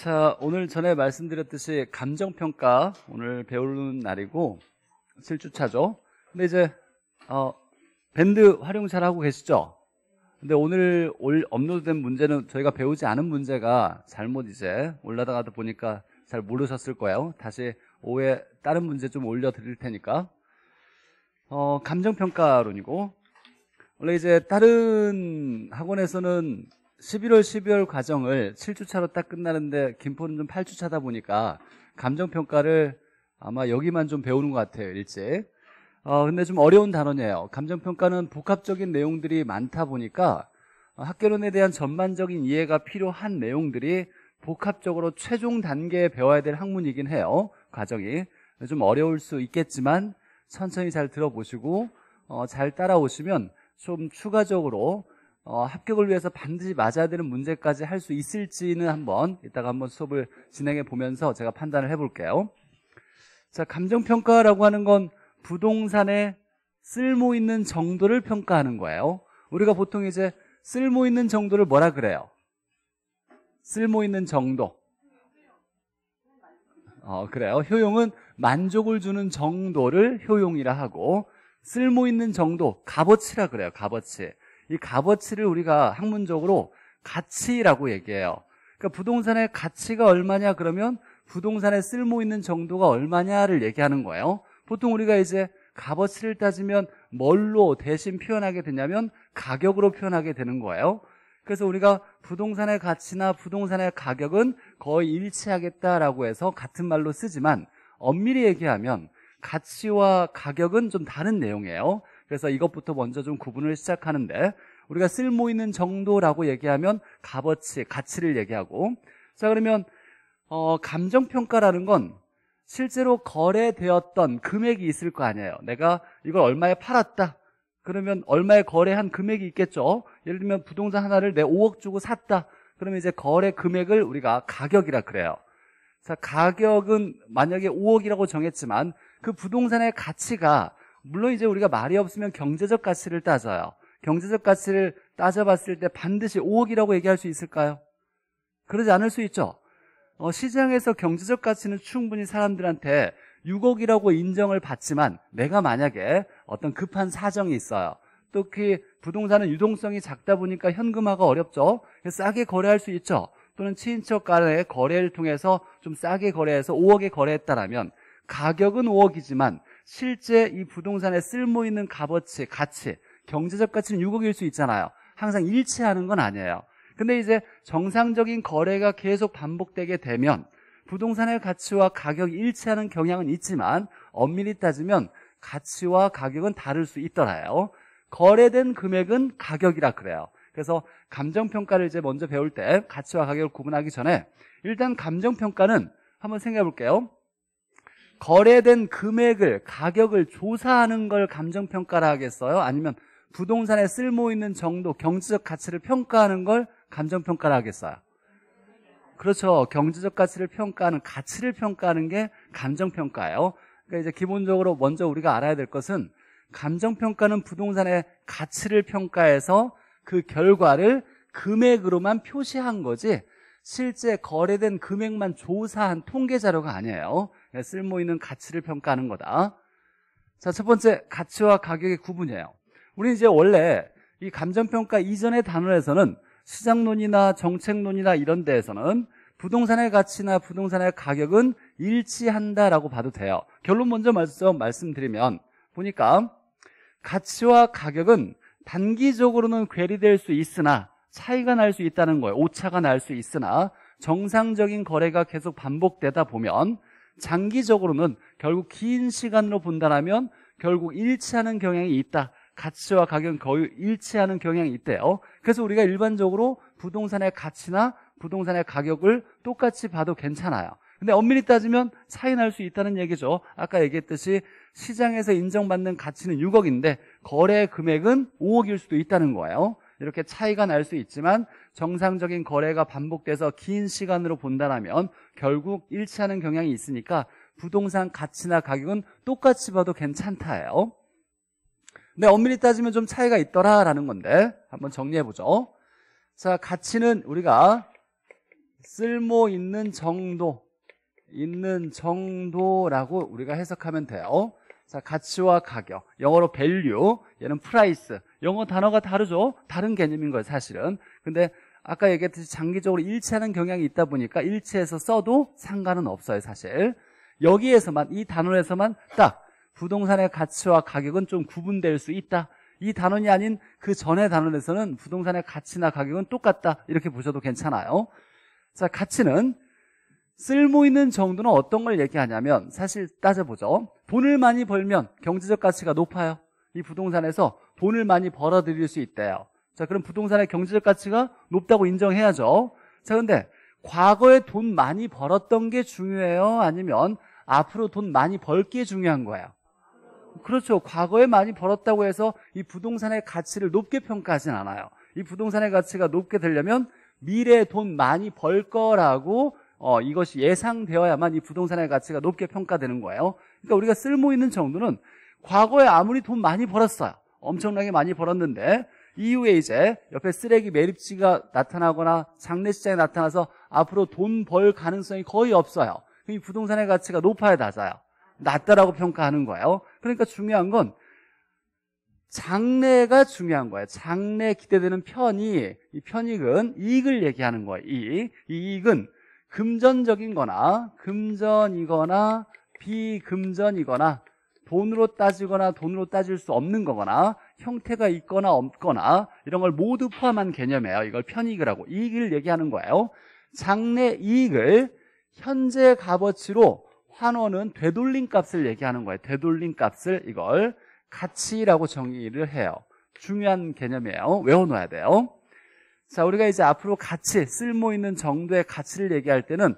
자, 오늘 전에 말씀드렸듯이 감정평가 오늘 배우는 날이고 7주차죠. 근데 이제 어, 밴드 활용 잘 하고 계시죠? 근데 오늘 올 업로드된 문제는 저희가 배우지 않은 문제가 잘못 이제 올라다가도 보니까 잘 모르셨을 거예요. 다시 오후에 다른 문제 좀 올려드릴 테니까 어, 감정평가론이고 원래 이제 다른 학원에서는 11월, 12월 과정을 7주차로 딱 끝나는데 김포는 좀 8주차다 보니까 감정평가를 아마 여기만 좀 배우는 것 같아요, 일찍. 어, 근데 좀 어려운 단어네요. 감정평가는 복합적인 내용들이 많다 보니까 학교론에 대한 전반적인 이해가 필요한 내용들이 복합적으로 최종 단계에 배워야 될 학문이긴 해요. 과정이. 좀 어려울 수 있겠지만 천천히 잘 들어보시고 어, 잘 따라오시면 좀 추가적으로 어, 합격을 위해서 반드시 맞아야 되는 문제까지 할 수 있을지는 한번 이따가 한번 수업을 진행해 보면서 제가 판단을 해볼게요. 자, 감정평가라고 하는 건 부동산의 쓸모 있는 정도를 평가하는 거예요. 우리가 보통 이제 쓸모 있는 정도를 뭐라 그래요? 쓸모 있는 정도. 어, 그래요. 효용은 만족을 주는 정도를 효용이라 하고 쓸모 있는 정도, 값어치라 그래요. 값어치. 이 값어치를 우리가 학문적으로 가치라고 얘기해요. 그러니까 부동산의 가치가 얼마냐 그러면 부동산에 쓸모 있는 정도가 얼마냐를 얘기하는 거예요. 보통 우리가 이제 값어치를 따지면 뭘로 대신 표현하게 되냐면 가격으로 표현하게 되는 거예요. 그래서 우리가 부동산의 가치나 부동산의 가격은 거의 일치하겠다라고 해서 같은 말로 쓰지만 엄밀히 얘기하면 가치와 가격은 좀 다른 내용이에요. 그래서 이것부터 먼저 좀 구분을 시작하는데 우리가 쓸모 있는 정도라고 얘기하면 값어치, 가치를 얘기하고 자 그러면 어, 감정평가라는 건 실제로 거래되었던 금액이 있을 거 아니에요 내가 이걸 얼마에 팔았다 그러면 얼마에 거래한 금액이 있겠죠 예를 들면 부동산 하나를 내 5억 주고 샀다 그러면 이제 거래 금액을 우리가 가격이라 그래요 자 가격은 만약에 5억이라고 정했지만 그 부동산의 가치가 물론 이제 우리가 말이 없으면 경제적 가치를 따져요. 경제적 가치를 따져봤을 때 반드시 5억이라고 얘기할 수 있을까요? 그러지 않을 수 있죠. 어, 시장에서 경제적 가치는 충분히 사람들한테 6억이라고 인정을 받지만 내가 만약에 어떤 급한 사정이 있어요. 특히 부동산은 유동성이 작다 보니까 현금화가 어렵죠. 싸게 거래할 수 있죠. 또는 친인척 간의 거래를 통해서 좀 싸게 거래해서 5억에 거래했다라면 가격은 5억이지만 실제 이 부동산에 쓸모 있는 값어치, 가치, 경제적 가치는 6억일 수 있잖아요. 항상 일치하는 건 아니에요. 근데 이제 정상적인 거래가 계속 반복되게 되면 부동산의 가치와 가격이 일치하는 경향은 있지만 엄밀히 따지면 가치와 가격은 다를 수 있더라요. 거래된 금액은 가격이라 그래요. 그래서 감정평가를 이제 먼저 배울 때 가치와 가격을 구분하기 전에 일단 감정평가는 한번 생각해 볼게요. 거래된 금액을 가격을 조사하는 걸 감정평가라 하겠어요? 아니면 부동산에 쓸모 있는 정도, 경제적 가치를 평가하는 걸 감정평가라 하겠어요? 그렇죠. 경제적 가치를 평가하는 가치를 평가하는 게 감정평가예요. 그러니까 이제 기본적으로 먼저 우리가 알아야 될 것은 감정평가는 부동산의 가치를 평가해서 그 결과를 금액으로만 표시한 거지 실제 거래된 금액만 조사한 통계 자료가 아니에요. 그러니까 쓸모 있는 가치를 평가하는 거다. 자, 첫 번째 가치와 가격의 구분이에요. 우리 이제 원래 이 감정평가 이전의 단원에서는 수장론이나 정책론이나 이런 데에서는 부동산의 가치나 부동산의 가격은 일치한다라고 봐도 돼요. 결론 먼저 말씀드리면 보니까 가치와 가격은 단기적으로는 괴리될 수 있으나 차이가 날 수 있다는 거예요. 오차가 날 수 있으나 정상적인 거래가 계속 반복되다 보면 장기적으로는 결국 긴 시간으로 본다면 결국 일치하는 경향이 있다. 가치와 가격 거의 일치하는 경향이 있대요. 그래서 우리가 일반적으로 부동산의 가치나 부동산의 가격을 똑같이 봐도 괜찮아요. 근데 엄밀히 따지면 차이 날 수 있다는 얘기죠. 아까 얘기했듯이 시장에서 인정받는 가치는 6억인데 거래 금액은 5억일 수도 있다는 거예요. 이렇게 차이가 날 수 있지만 정상적인 거래가 반복돼서 긴 시간으로 본다라면 결국 일치하는 경향이 있으니까 부동산 가치나 가격은 똑같이 봐도 괜찮다예요. 근데 네, 엄밀히 따지면 좀 차이가 있더라라는 건데 한번 정리해보죠. 자, 가치는 우리가 쓸모 있는 정도, 있는 정도라고 우리가 해석하면 돼요. 자, 가치와 가격. 영어로 value. 얘는 price. 영어 단어가 다르죠? 다른 개념인 거예요, 사실은. 근데 아까 얘기했듯이 장기적으로 일치하는 경향이 있다 보니까 일치해서 써도 상관은 없어요, 사실. 여기에서만, 이 단원에서만 딱 부동산의 가치와 가격은 좀 구분될 수 있다. 이 단원이 아닌 그전에 단원에서는 부동산의 가치나 가격은 똑같다. 이렇게 보셔도 괜찮아요. 자, 가치는 쓸모 있는 정도는 어떤 걸 얘기하냐면 사실 따져보죠. 돈을 많이 벌면 경제적 가치가 높아요. 이 부동산에서 돈을 많이 벌어들일 수 있대요. 자, 그럼 부동산의 경제적 가치가 높다고 인정해야죠. 자, 근데 과거에 돈 많이 벌었던 게 중요해요? 아니면 앞으로 돈 많이 벌게 중요한 거예요? 그렇죠. 과거에 많이 벌었다고 해서 이 부동산의 가치를 높게 평가하진 않아요. 이 부동산의 가치가 높게 되려면 미래에 돈 많이 벌 거라고 어, 이것이 예상되어야만 이 부동산의 가치가 높게 평가되는 거예요. 그러니까 우리가 쓸모 있는 정도는 과거에 아무리 돈 많이 벌었어요. 엄청나게 많이 벌었는데 이후에 이제 옆에 쓰레기 매립지가 나타나거나 장례시장에 나타나서 앞으로 돈 벌 가능성이 거의 없어요. 이 부동산의 가치가 높아야 낮아요. 낮다라고 평가하는 거예요. 그러니까 중요한 건 장래가 중요한 거예요. 장래 기대되는 편이 이 편익은 이익을 얘기하는 거예요. 이익. 이 이익은 금전적인 거나 금전이거나 비금전이거나 돈으로 따지거나 돈으로 따질 수 없는 거거나 형태가 있거나 없거나 이런 걸 모두 포함한 개념이에요. 이걸 편익을 하고 이익을 얘기하는 거예요. 장래 이익을 현재 값어치로 환원은 되돌림 값을 얘기하는 거예요. 되돌림 값을 이걸 가치라고 정의를 해요. 중요한 개념이에요. 외워놓아야 돼요. 자, 우리가 이제 앞으로 가치, 쓸모 있는 정도의 가치를 얘기할 때는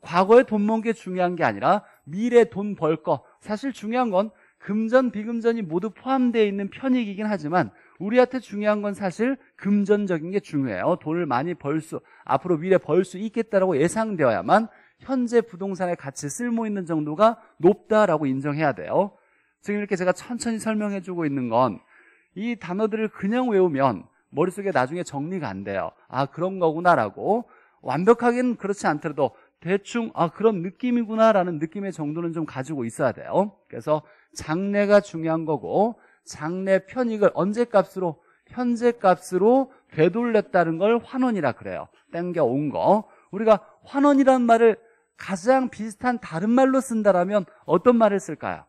과거에 돈 모은 게 중요한 게 아니라 미래 돈 벌 거. 사실 중요한 건 금전, 비금전이 모두 포함되어 있는 편익이긴 하지만 우리한테 중요한 건 사실 금전적인 게 중요해요. 돈을 많이 벌 수, 앞으로 미래 벌 수 있겠다라고 예상되어야만 현재 부동산의 가치 쓸모 있는 정도가 높다라고 인정해야 돼요. 지금 이렇게 제가 천천히 설명해주고 있는 건 이 단어들을 그냥 외우면 머릿속에 나중에 정리가 안 돼요. 아, 그런 거구나라고. 완벽하게는 그렇지 않더라도 대충, 아, 그런 느낌이구나라는 느낌의 정도는 좀 가지고 있어야 돼요. 그래서 장래가 중요한 거고, 장래 편익을 언제 값으로, 현재 값으로 되돌렸다는 걸 환원이라 그래요. 땡겨온 거. 우리가 환원이란 말을 가장 비슷한 다른 말로 쓴다라면 어떤 말을 쓸까요?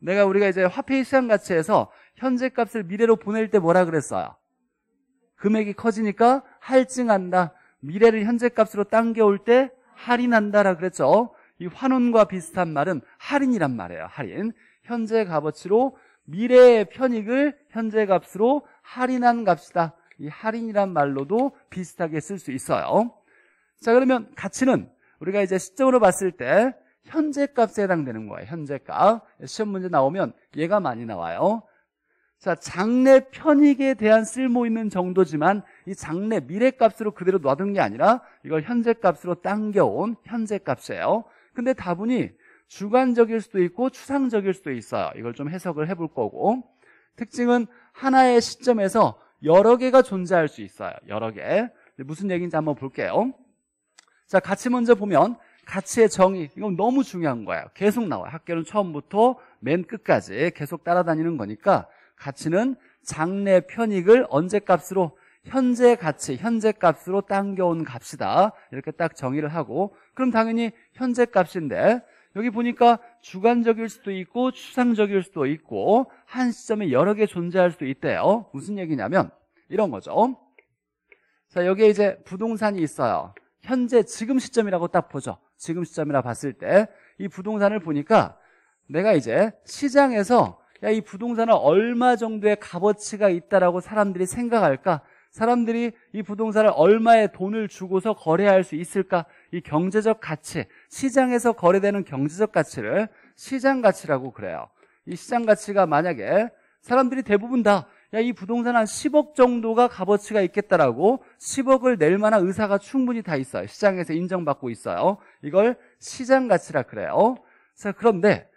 내가 우리가 이제 화폐 시장 가치에서 현재 값을 미래로 보낼 때 뭐라 그랬어요? 금액이 커지니까 할증한다. 미래를 현재 값으로 당겨올 때 할인한다라 그랬죠. 이 환원과 비슷한 말은 할인이란 말이에요. 할인. 현재 값어치로 미래의 편익을 현재 값으로 할인한 값이다. 이 할인이란 말로도 비슷하게 쓸 수 있어요. 자, 그러면 가치는 우리가 이제 시점으로 봤을 때 현재 값에 해당되는 거예요. 현재 값. 시험 문제 나오면 얘가 많이 나와요. 자, 장래 편익에 대한 쓸모 있는 정도지만 이 장래 미래 값으로 그대로 놔둔 게 아니라 이걸 현재 값으로 당겨온 현재 값이에요. 근데 다분히 주관적일 수도 있고 추상적일 수도 있어요. 이걸 좀 해석을 해볼 거고. 특징은 하나의 시점에서 여러 개가 존재할 수 있어요. 여러 개. 무슨 얘기인지 한번 볼게요. 자, 같이 먼저 보면 가치의 정의 이건 너무 중요한 거예요 계속 나와요 학교는 처음부터 맨 끝까지 계속 따라다니는 거니까 가치는 장래 편익을 언제 값으로 현재 가치, 현재 값으로 당겨온 값이다. 이렇게 딱 정의를 하고 그럼 당연히 현재 값인데 여기 보니까 주관적일 수도 있고 추상적일 수도 있고 한 시점에 여러 개 존재할 수도 있대요. 무슨 얘기냐면 이런 거죠. 자, 여기에 이제 부동산이 있어요. 현재 지금 시점이라고 딱 보죠. 지금 시점이라 봤을 때 이 부동산을 보니까 내가 이제 시장에서 야, 이 부동산은 얼마 정도의 값어치가 있다라고 사람들이 생각할까? 사람들이 이 부동산을 얼마의 돈을 주고서 거래할 수 있을까? 이 경제적 가치, 시장에서 거래되는 경제적 가치를 시장 가치라고 그래요. 이 시장 가치가 만약에 사람들이 대부분 다 야, 이 부동산 한 10억 정도가 값어치가 있겠다라고 10억을 낼 만한 의사가 충분히 다 있어요. 시장에서 인정받고 있어요. 이걸 시장 가치라 그래요. 자, 그런데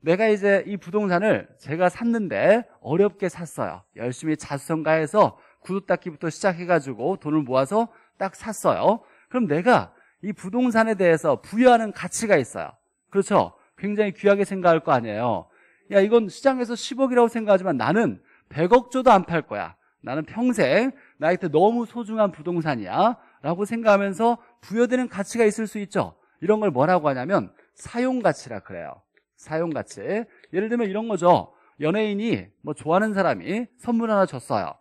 내가 이제 이 부동산을 제가 샀는데 어렵게 샀어요. 열심히 자수성가해서 구두 닦기부터 시작해가지고 돈을 모아서 딱 샀어요. 그럼 내가 이 부동산에 대해서 부여하는 가치가 있어요. 그렇죠? 굉장히 귀하게 생각할 거 아니에요. 야, 이건 시장에서 10억이라고 생각하지만 나는 100억 조도안 팔 거야. 나는 평생 나한테 너무 소중한 부동산이야. 라고 생각하면서 부여되는 가치가 있을 수 있죠. 이런 걸 뭐라고 하냐면 사용가치라 그래요. 사용 가치. 예를 들면 이런 거죠. 연예인이 뭐 좋아하는 사람이 선물 하나 줬어요.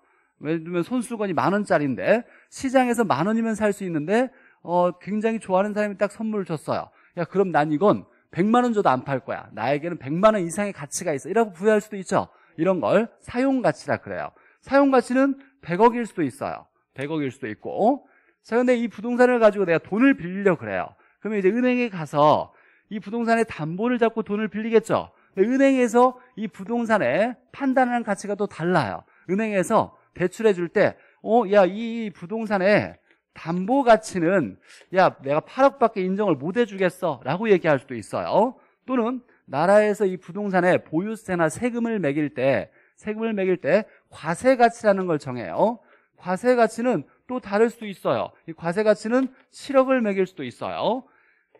예를 들면 손수건이 만 원짜리인데 시장에서 만 원이면 살 수 있는데 어 굉장히 좋아하는 사람이 딱 선물을 줬어요. 야 그럼 난 이건 100만 원 줘도 안 팔 거야. 나에게는 100만 원 이상의 가치가 있어. 이라고 부여할 수도 있죠. 이런 걸 사용 가치라 그래요. 사용 가치는 100억일 수도 있어요. 100억일 수도 있고. 자, 근데 이 부동산을 가지고 내가 돈을 빌려 그래요. 그러면 이제 은행에 가서 이 부동산에 담보를 잡고 돈을 빌리겠죠. 은행에서 이 부동산에 판단하는 가치가 또 달라요. 은행에서 대출해 줄 때, 어, 야, 이 부동산에 담보 가치는, 야, 내가 8억밖에 인정을 못 해주겠어. 라고 얘기할 수도 있어요. 또는 나라에서 이 부동산에 보유세나 세금을 매길 때, 세금을 매길 때 과세 가치라는 걸 정해요. 과세 가치는 또 다를 수도 있어요. 이 과세 가치는 7억을 매길 수도 있어요.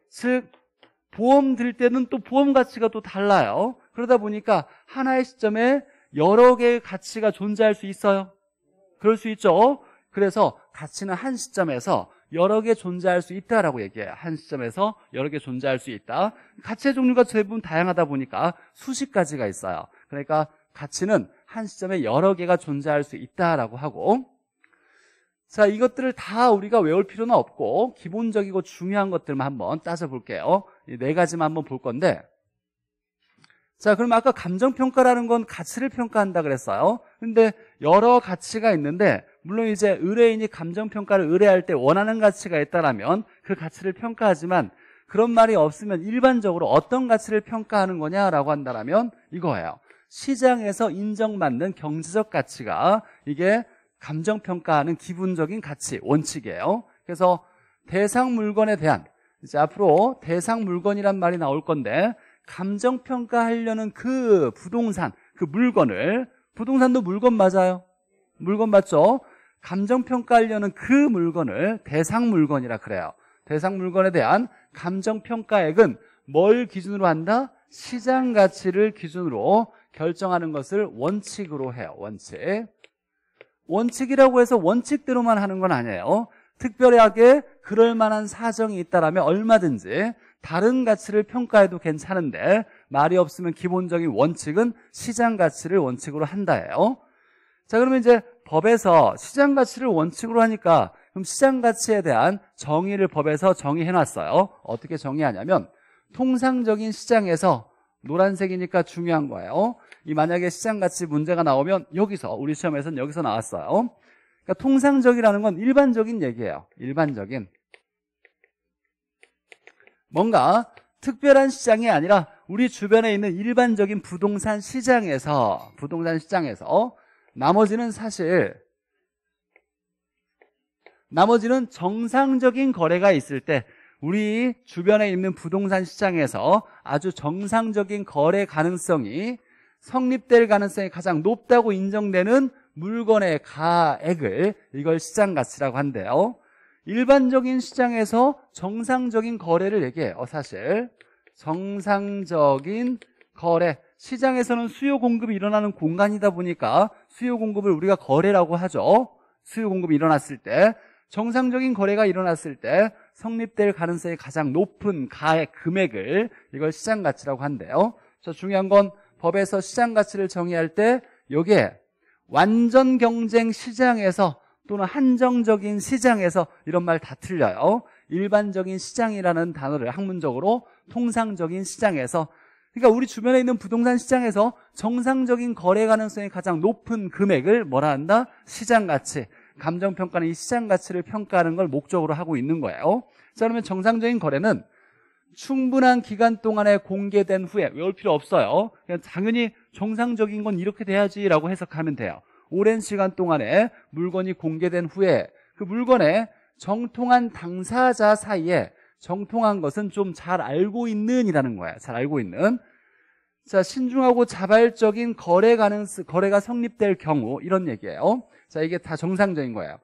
즉, 보험 들 때는 또 보험 가치가 또 달라요. 그러다 보니까 하나의 시점에 여러 개의 가치가 존재할 수 있어요. 그럴 수 있죠. 그래서 가치는 한 시점에서 여러 개 존재할 수 있다라고 얘기해요. 한 시점에서 여러 개 존재할 수 있다. 가치의 종류가 대부분 다양하다 보니까 수십 가지가 있어요. 그러니까 가치는 한 시점에 여러 개가 존재할 수 있다라고 하고 자, 이것들을 다 우리가 외울 필요는 없고 기본적이고 중요한 것들만 한번 따져 볼게요. 네 가지만 한번 볼 건데. 자, 그럼 아까 감정 평가라는 건 가치를 평가한다 그랬어요. 근데 여러 가치가 있는데 물론 이제 의뢰인이 감정 평가를 의뢰할 때 원하는 가치가 있다라면 그 가치를 평가하지만 그런 말이 없으면 일반적으로 어떤 가치를 평가하는 거냐라고 한다라면 이거예요. 시장에서 인정받는 경제적 가치가 이게 감정평가하는 기본적인 가치, 원칙이에요. 그래서 대상 물건에 대한 이제 앞으로 대상 물건이란 말이 나올 건데 감정평가하려는 그 부동산, 그 물건을 부동산도 물건 맞아요. 물건 맞죠? 감정평가하려는 그 물건을 대상 물건이라 그래요. 대상 물건에 대한 감정평가액은 뭘 기준으로 한다? 시장 가치를 기준으로 결정하는 것을 원칙으로 해요. 원칙. 원칙이라고 해서 원칙대로만 하는 건 아니에요. 어? 특별하게 그럴 만한 사정이 있다라면 얼마든지 다른 가치를 평가해도 괜찮은데 말이 없으면 기본적인 원칙은 시장 가치를 원칙으로 한다예요. 어? 자, 그러면 이제 법에서 시장 가치를 원칙으로 하니까 그럼 시장 가치에 대한 정의를 법에서 정의해 놨어요. 어떻게 정의하냐면 통상적인 시장에서 노란색이니까 중요한 거예요. 어? 이 만약에 시장같이 문제가 나오면 여기서 우리 시험에서는 여기서 나왔어요. 어? 그러니까 통상적이라는 건 일반적인 얘기예요. 일반적인. 뭔가 특별한 시장이 아니라 우리 주변에 있는 일반적인 부동산 시장에서 부동산 시장에서 어? 나머지는 사실 나머지는 정상적인 거래가 있을 때 우리 주변에 있는 부동산 시장에서 아주 정상적인 거래 가능성이 성립될 가능성이 가장 높다고 인정되는 물건의 가액을 이걸 시장 가치라고 한대요. 일반적인 시장에서 정상적인 거래를 얘기해요. 사실 정상적인 거래 시장에서는 수요 공급이 일어나는 공간이다 보니까 수요 공급을 우리가 거래라고 하죠. 수요 공급이 일어났을 때 정상적인 거래가 일어났을 때 성립될 가능성이 가장 높은 가액 금액을 이걸 시장 가치라고 한대요. 자, 중요한 건 법에서 시장 가치를 정의할 때 여기에 완전 경쟁 시장에서 또는 한정적인 시장에서 이런 말 다 틀려요. 일반적인 시장이라는 단어를 학문적으로 통상적인 시장에서 그러니까 우리 주변에 있는 부동산 시장에서 정상적인 거래 가능성이 가장 높은 금액을 뭐라 한다? 시장 가치. 감정평가는 이 시장 가치를 평가하는 걸 목적으로 하고 있는 거예요. 자, 그러면 정상적인 거래는 충분한 기간 동안에 공개된 후에 외울 필요 없어요. 그냥 당연히 정상적인 건 이렇게 돼야지라고 해석하면 돼요. 오랜 시간 동안에 물건이 공개된 후에 그 물건에 정통한 당사자 사이에 정통한 것은 좀 잘 알고 있는 이라는 거야. 잘 알고 있는. 자, 신중하고 자발적인 거래 가능, 거래가 성립될 경우, 이런 얘기예요. 자, 이게 다 정상적인 거예요.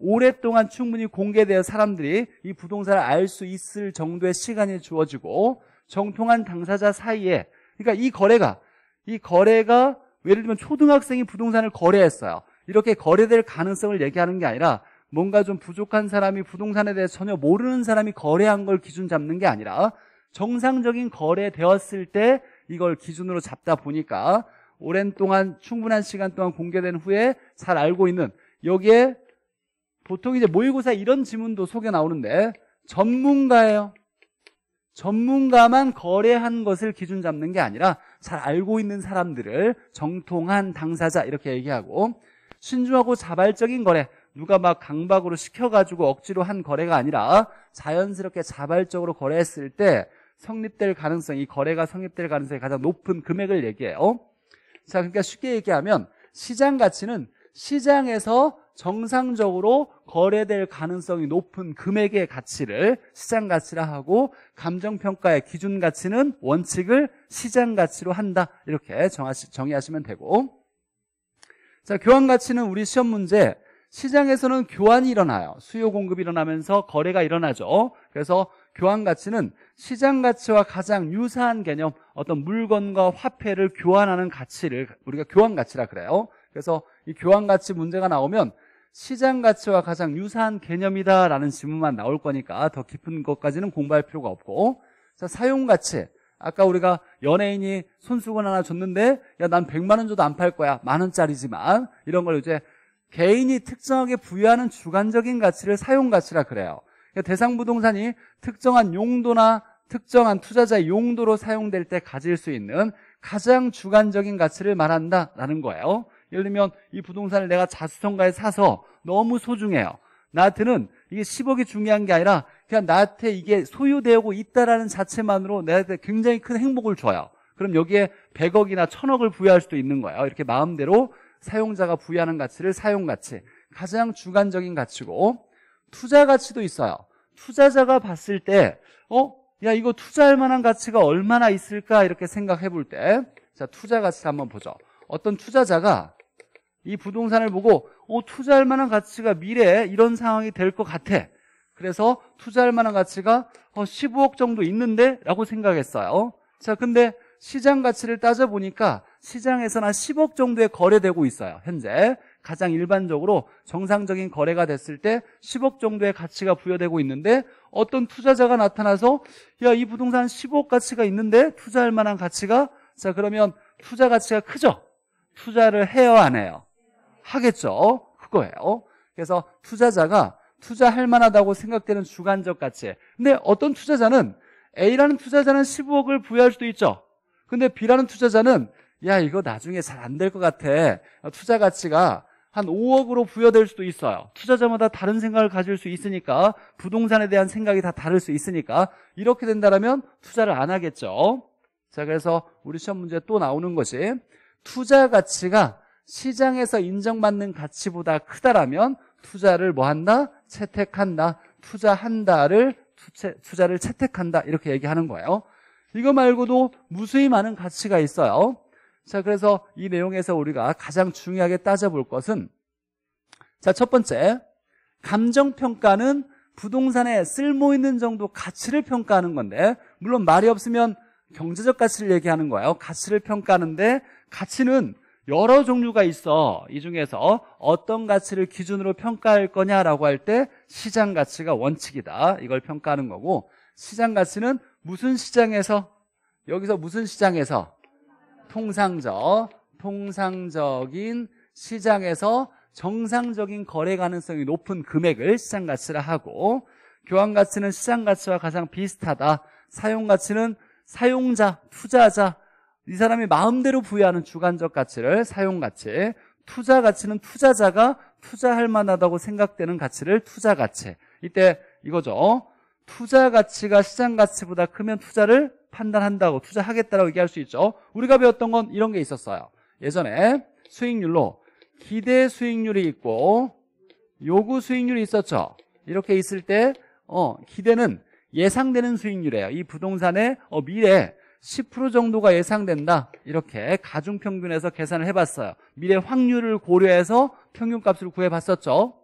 오랫동안 충분히 공개되어 사람들이 이 부동산을 알 수 있을 정도의 시간이 주어지고 정통한 당사자 사이에 그러니까 이 거래가 이 거래가 예를 들면 초등학생이 부동산을 거래했어요. 이렇게 거래될 가능성을 얘기하는 게 아니라 뭔가 좀 부족한 사람이 부동산에 대해 전혀 모르는 사람이 거래한 걸 기준 잡는 게 아니라 정상적인 거래되었을 때 이걸 기준으로 잡다 보니까 오랜 동안 충분한 시간 동안 공개된 후에 잘 알고 있는 여기에 보통 이제 모의고사 이런 지문도 속에 나오는데 전문가예요. 전문가만 거래한 것을 기준 잡는 게 아니라 잘 알고 있는 사람들을 정통한 당사자 이렇게 얘기하고 신중하고 자발적인 거래 누가 막 강박으로 시켜가지고 억지로 한 거래가 아니라 자연스럽게 자발적으로 거래했을 때 성립될 가능성, 이 거래가 성립될 가능성이 가장 높은 금액을 얘기해요. 자, 그러니까 쉽게 얘기하면 시장 가치는 시장에서 정상적으로 거래될 가능성이 높은 금액의 가치를 시장 가치라 하고 감정평가의 기준 가치는 원칙을 시장 가치로 한다 이렇게 정하시, 정의하시면 되고 자 교환 가치는 우리 시험 문제 시장에서는 교환이 일어나요 수요 공급이 일어나면서 거래가 일어나죠 그래서 교환 가치는 시장 가치와 가장 유사한 개념 어떤 물건과 화폐를 교환하는 가치를 우리가 교환 가치라 그래요. 그래서 이 교환 가치 문제가 나오면 시장 가치와 가장 유사한 개념이다라는 질문만 나올 거니까 더 깊은 것까지는 공부할 필요가 없고 자, 사용 가치 아까 우리가 연예인이 손수건 하나 줬는데 야 난 100만 원 줘도 안 팔 거야. 만 원짜리지만 이런 걸 이제 개인이 특정하게 부여하는 주관적인 가치를 사용 가치라 그래요. 그러니까 대상 부동산이 특정한 용도나 특정한 투자자의 용도로 사용될 때 가질 수 있는 가장 주관적인 가치를 말한다라는 거예요. 예를 들면 이 부동산을 내가 자수성가에 사서 너무 소중해요. 나한테는 이게 10억이 중요한 게 아니라 그냥 나한테 이게 소유되고 있다라는 자체만으로 나한테 굉장히 큰 행복을 줘요. 그럼 여기에 100억이나 1000억을 부여할 수도 있는 거예요. 이렇게 마음대로 사용자가 부여하는 가치를 사용가치. 가장 주관적인 가치고 투자 가치도 있어요. 투자자가 봤을 때, 어? 야, 이거 투자할 만한 가치가 얼마나 있을까? 이렇게 생각해 볼 때, 자, 투자 가치를 한번 보죠. 어떤 투자자가 이 부동산을 보고, 어, 투자할 만한 가치가 미래에 이런 상황이 될 것 같아. 그래서 투자할 만한 가치가 어, 15억 정도 있는데? 라고 생각했어요. 자, 근데 시장 가치를 따져보니까 시장에서는 10억 정도에 거래되고 있어요, 현재. 가장 일반적으로 정상적인 거래가 됐을 때 10억 정도의 가치가 부여되고 있는데 어떤 투자자가 나타나서 야, 이 부동산 10억 가치가 있는데 투자할 만한 가치가 자, 그러면 투자 가치가 크죠? 투자를 해요, 안 해요? 하겠죠? 그거예요. 그래서 투자자가 투자할 만하다고 생각되는 주관적 가치. 근데 어떤 투자자는 A라는 투자자는 15억을 부여할 수도 있죠. 근데 B라는 투자자는 야 이거 나중에 잘 안 될 것 같아. 투자 가치가 한 5억으로 부여될 수도 있어요. 투자자마다 다른 생각을 가질 수 있으니까 부동산에 대한 생각이 다 다를 수 있으니까 이렇게 된다면 투자를 안 하겠죠. 자 그래서 우리 시험 문제 또 나오는 것이 투자 가치가 시장에서 인정받는 가치보다 크다라면 투자를 뭐 한다? 채택한다. 투자한다를 투자를 채택한다 이렇게 얘기하는 거예요. 이거 말고도 무수히 많은 가치가 있어요. 자, 그래서 이 내용에서 우리가 가장 중요하게 따져볼 것은 자, 첫 번째. 감정평가는 부동산의 쓸모 있는 정도 가치를 평가하는 건데 물론 말이 없으면 경제적 가치를 얘기하는 거예요. 가치를 평가하는데 가치는 여러 종류가 있어. 이 중에서 어떤 가치를 기준으로 평가할 거냐라고 할 때 시장 가치가 원칙이다. 이걸 평가하는 거고 시장 가치는 무슨 시장에서 여기서 무슨 시장에서 통상적, 통상적인 시장에서 정상적인 거래 가능성이 높은 금액을 시장 가치라 하고 교환 가치는 시장 가치와 가장 비슷하다. 사용 가치는 사용자, 투자자 이 사람이 마음대로 부여하는 주관적 가치를 사용 가치, 투자 가치는 투자자가 투자할 만하다고 생각되는 가치를 투자 가치. 이때 이거죠. 투자 가치가 시장 가치보다 크면 투자를 판단한다고 투자하겠다고 얘기할 수 있죠. 우리가 배웠던 건 이런 게 있었어요. 예전에 수익률로 기대 수익률이 있고 요구 수익률이 있었죠. 이렇게 있을 때 어, 기대는 예상되는 수익률이에요. 이 부동산의 어, 미래 10% 정도가 예상된다. 이렇게 가중평균에서 계산을 해봤어요. 미래 확률을 고려해서 평균값을 구해봤었죠.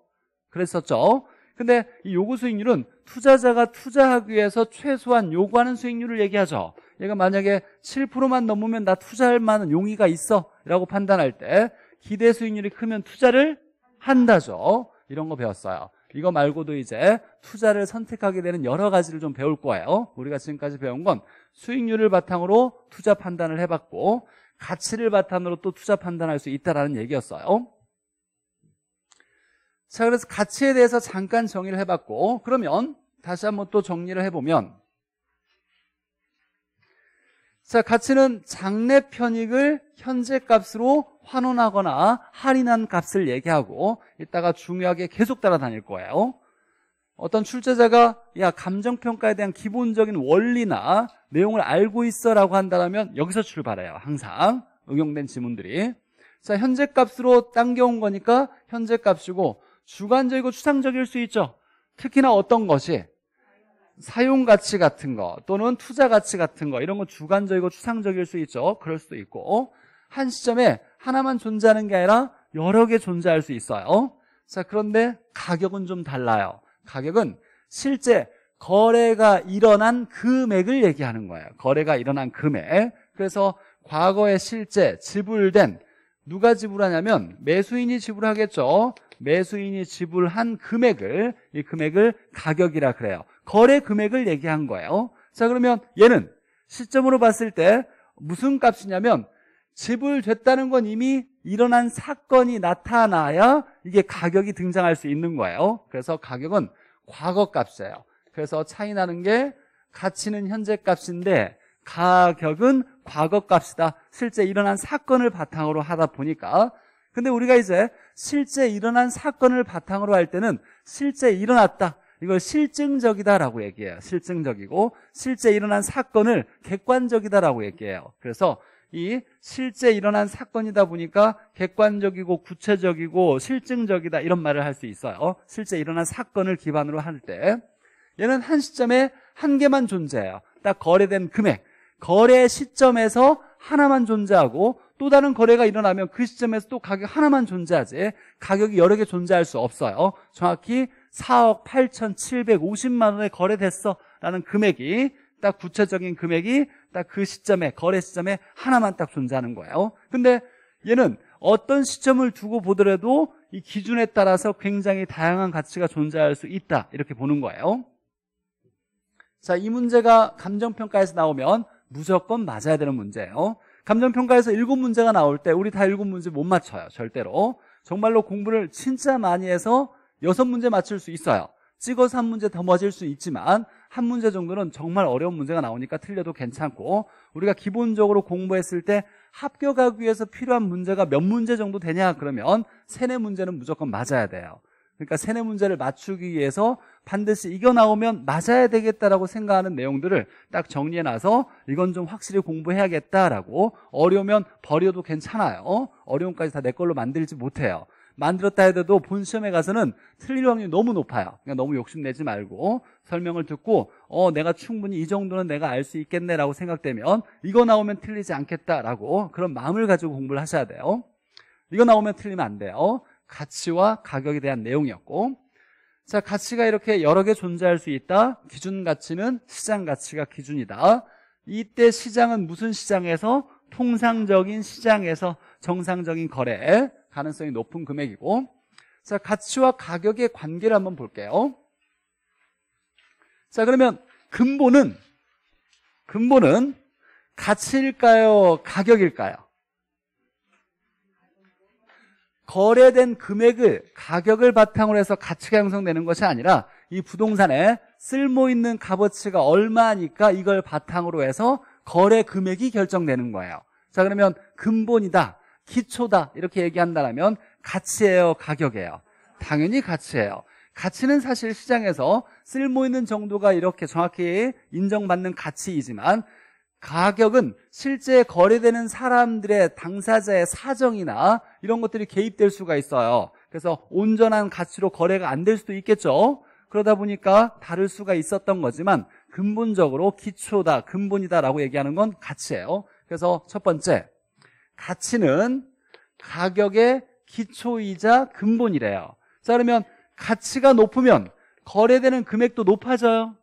그랬었죠. 근데 이 요구 수익률은 투자자가 투자하기 위해서 최소한 요구하는 수익률을 얘기하죠. 얘가 만약에 7%만 넘으면 나 투자할 만한 용의가 있어 라고 판단할 때 기대 수익률이 크면 투자를 한다죠. 이런 거 배웠어요. 이거 말고도 이제 투자를 선택하게 되는 여러 가지를 좀 배울 거예요. 우리가 지금까지 배운 건 수익률을 바탕으로 투자 판단을 해봤고 가치를 바탕으로 또 투자 판단할 수 있다라는 얘기였어요. 자, 그래서 가치에 대해서 잠깐 정의를 해봤고 그러면 다시 한번 또 정리를 해보면 자, 가치는 장래 편익을 현재 값으로 환원하거나 할인한 값을 얘기하고 이따가 중요하게 계속 따라다닐 거예요. 어떤 출제자가 야 감정평가에 대한 기본적인 원리나 내용을 알고 있어라고 한다면 여기서 출발해요 항상 응용된 지문들이 자 현재값으로 당겨온 거니까 현재값이고 주관적이고 추상적일 수 있죠. 특히나 어떤 것이 사용 가치 같은 거 또는 투자 가치 같은 거 이런 건 주관적이고 추상적일 수 있죠. 그럴 수도 있고 한 시점에 하나만 존재하는 게 아니라 여러 개 존재할 수 있어요. 자, 그런데 가격은 좀 달라요. 가격은 실제 거래가 일어난 금액을 얘기하는 거예요. 거래가 일어난 금액. 그래서 과거에 실제 지불된 누가 지불하냐면 매수인이 지불하겠죠. 매수인이 지불한 금액을 이 금액을 가격이라 그래요. 거래 금액을 얘기한 거예요. 자 그러면 얘는 시점으로 봤을 때 무슨 값이냐면 지불됐다는 건 이미 일어난 사건이 나타나야 이게 가격이 등장할 수 있는 거예요. 그래서 가격은 과거 값이에요. 그래서 차이 나는 게 가치는 현재 값인데 가격은 과거 값이다. 실제 일어난 사건을 바탕으로 하다 보니까 근데 우리가 이제 실제 일어난 사건을 바탕으로 할 때는 실제 일어났다. 이걸 실증적이다라고 얘기해요. 실증적이고 실제 일어난 사건을 객관적이다라고 얘기해요. 그래서 이 실제 일어난 사건이다 보니까 객관적이고 구체적이고 실증적이다 이런 말을 할 수 있어요. 어? 실제 일어난 사건을 기반으로 할 때 얘는 한 시점에 한 개만 존재해요. 딱 거래된 금액. 거래 시점에서 하나만 존재하고 또 다른 거래가 일어나면 그 시점에서 또 가격 하나만 존재하지 가격이 여러 개 존재할 수 없어요 정확히 4억 8,750만 원에 거래됐어 라는 금액이 딱 구체적인 금액이 딱 그 시점에 거래 시점에 하나만 딱 존재하는 거예요 근데 얘는 어떤 시점을 두고 보더라도 이 기준에 따라서 굉장히 다양한 가치가 존재할 수 있다 이렇게 보는 거예요 자 이 문제가 감정평가에서 나오면 무조건 맞아야 되는 문제예요. 감정평가에서 일곱 문제가 나올 때 우리 다 일곱 문제 못 맞춰요. 절대로. 정말로 공부를 진짜 많이 해서 여섯 문제 맞출 수 있어요. 찍어서 한 문제 더 맞을 수 있지만 한 문제 정도는 정말 어려운 문제가 나오니까 틀려도 괜찮고 우리가 기본적으로 공부했을 때 합격하기 위해서 필요한 문제가 몇 문제 정도 되냐 그러면 세네 문제는 무조건 맞아야 돼요. 그러니까 세뇌 문제를 맞추기 위해서 반드시 이거 나오면 맞아야 되겠다라고 생각하는 내용들을 딱 정리해 놔서 이건 좀 확실히 공부해야겠다라고 어려우면 버려도 괜찮아요. 어? 어려움까지 다 내 걸로 만들지 못해요. 만들었다 해도 본 시험에 가서는 틀릴 확률이 너무 높아요. 그냥 그러니까 너무 욕심내지 말고 설명을 듣고 어 내가 충분히 이 정도는 내가 알 수 있겠네라고 생각되면 이거 나오면 틀리지 않겠다라고 그런 마음을 가지고 공부를 하셔야 돼요. 이거 나오면 틀리면 안 돼요. 가치와 가격에 대한 내용이었고 자 가치가 이렇게 여러 개 존재할 수 있다 기준 가치는 시장 가치가 기준이다 이때 시장은 무슨 시장에서 통상적인 시장에서 정상적인 거래 가능성이 높은 금액이고 자 가치와 가격의 관계를 한번 볼게요 자 그러면 근본은 근본은 가치일까요 가격일까요 거래된 금액을 가격을 바탕으로 해서 가치가 형성되는 것이 아니라 이 부동산에 쓸모 있는 값어치가 얼마니까 이걸 바탕으로 해서 거래 금액이 결정되는 거예요. 자 그러면 근본이다, 기초다 이렇게 얘기한다면 가치예요, 가격이에요. 당연히 가치예요. 가치는 사실 시장에서 쓸모 있는 정도가 이렇게 정확히 인정받는 가치이지만 가격은 실제 거래되는 사람들의 당사자의 사정이나 이런 것들이 개입될 수가 있어요. 그래서 온전한 가치로 거래가 안 될 수도 있겠죠. 그러다 보니까 다를 수가 있었던 거지만 근본적으로 기초다, 근본이다라고 얘기하는 건 가치예요. 그래서 첫 번째, 가치는 가격의 기초이자 근본이래요. 자, 그러면 가치가 높으면 거래되는 금액도 높아져요.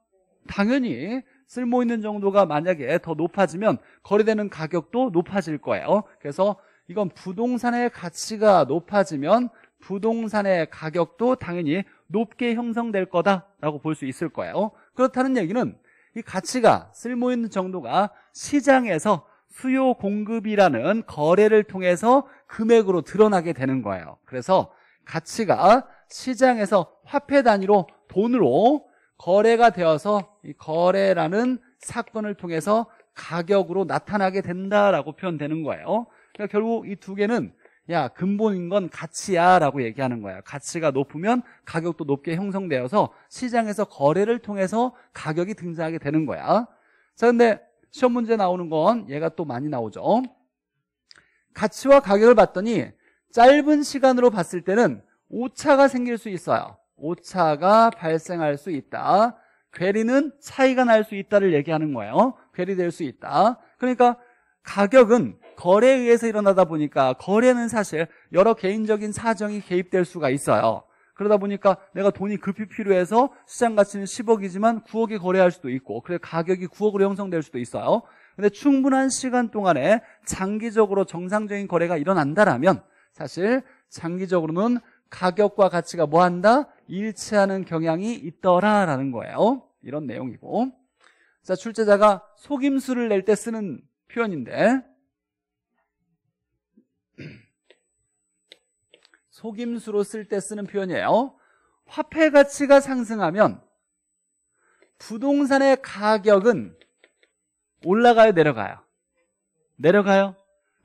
당연히 쓸모 있는 정도가 만약에 더 높아지면 거래되는 가격도 높아질 거예요. 그래서 이건 부동산의 가치가 높아지면 부동산의 가격도 당연히 높게 형성될 거다라고 볼 수 있을 거예요. 그렇다는 얘기는 이 가치가 쓸모 있는 정도가 시장에서 수요 공급이라는 거래를 통해서 금액으로 드러나게 되는 거예요. 그래서 가치가 시장에서 화폐 단위로 돈으로 거래가 되어서 이 거래라는 사건을 통해서 가격으로 나타나게 된다라고 표현되는 거예요. 그러니까 결국 이 두 개는 야 근본인 건 가치야라고 얘기하는 거예요. 가치가 높으면 가격도 높게 형성되어서 시장에서 거래를 통해서 가격이 등장하게 되는 거야. 자 근데 시험 문제 나오는 건 얘가 또 많이 나오죠. 가치와 가격을 봤더니 짧은 시간으로 봤을 때는 오차가 생길 수 있어요. 오차가 발생할 수 있다. 괴리는 차이가 날 수 있다를 얘기하는 거예요. 괴리될 수 있다. 그러니까 가격은 거래에 의해서 일어나다 보니까 거래는 사실 여러 개인적인 사정이 개입될 수가 있어요. 그러다 보니까 내가 돈이 급히 필요해서 시장 가치는 10억이지만 9억에 거래할 수도 있고 그래 가격이 9억으로 형성될 수도 있어요. 근데 충분한 시간 동안에 장기적으로 정상적인 거래가 일어난다라면 사실 장기적으로는 가격과 가치가 뭐한다? 일치하는 경향이 있더라라는 거예요. 이런 내용이고. 자, 출제자가 속임수를 낼 때 쓰는 표현인데 속임수로 쓸 때 쓰는 표현이에요. 화폐 가치가 상승하면 부동산의 가격은 올라가요, 내려가요? 내려가요?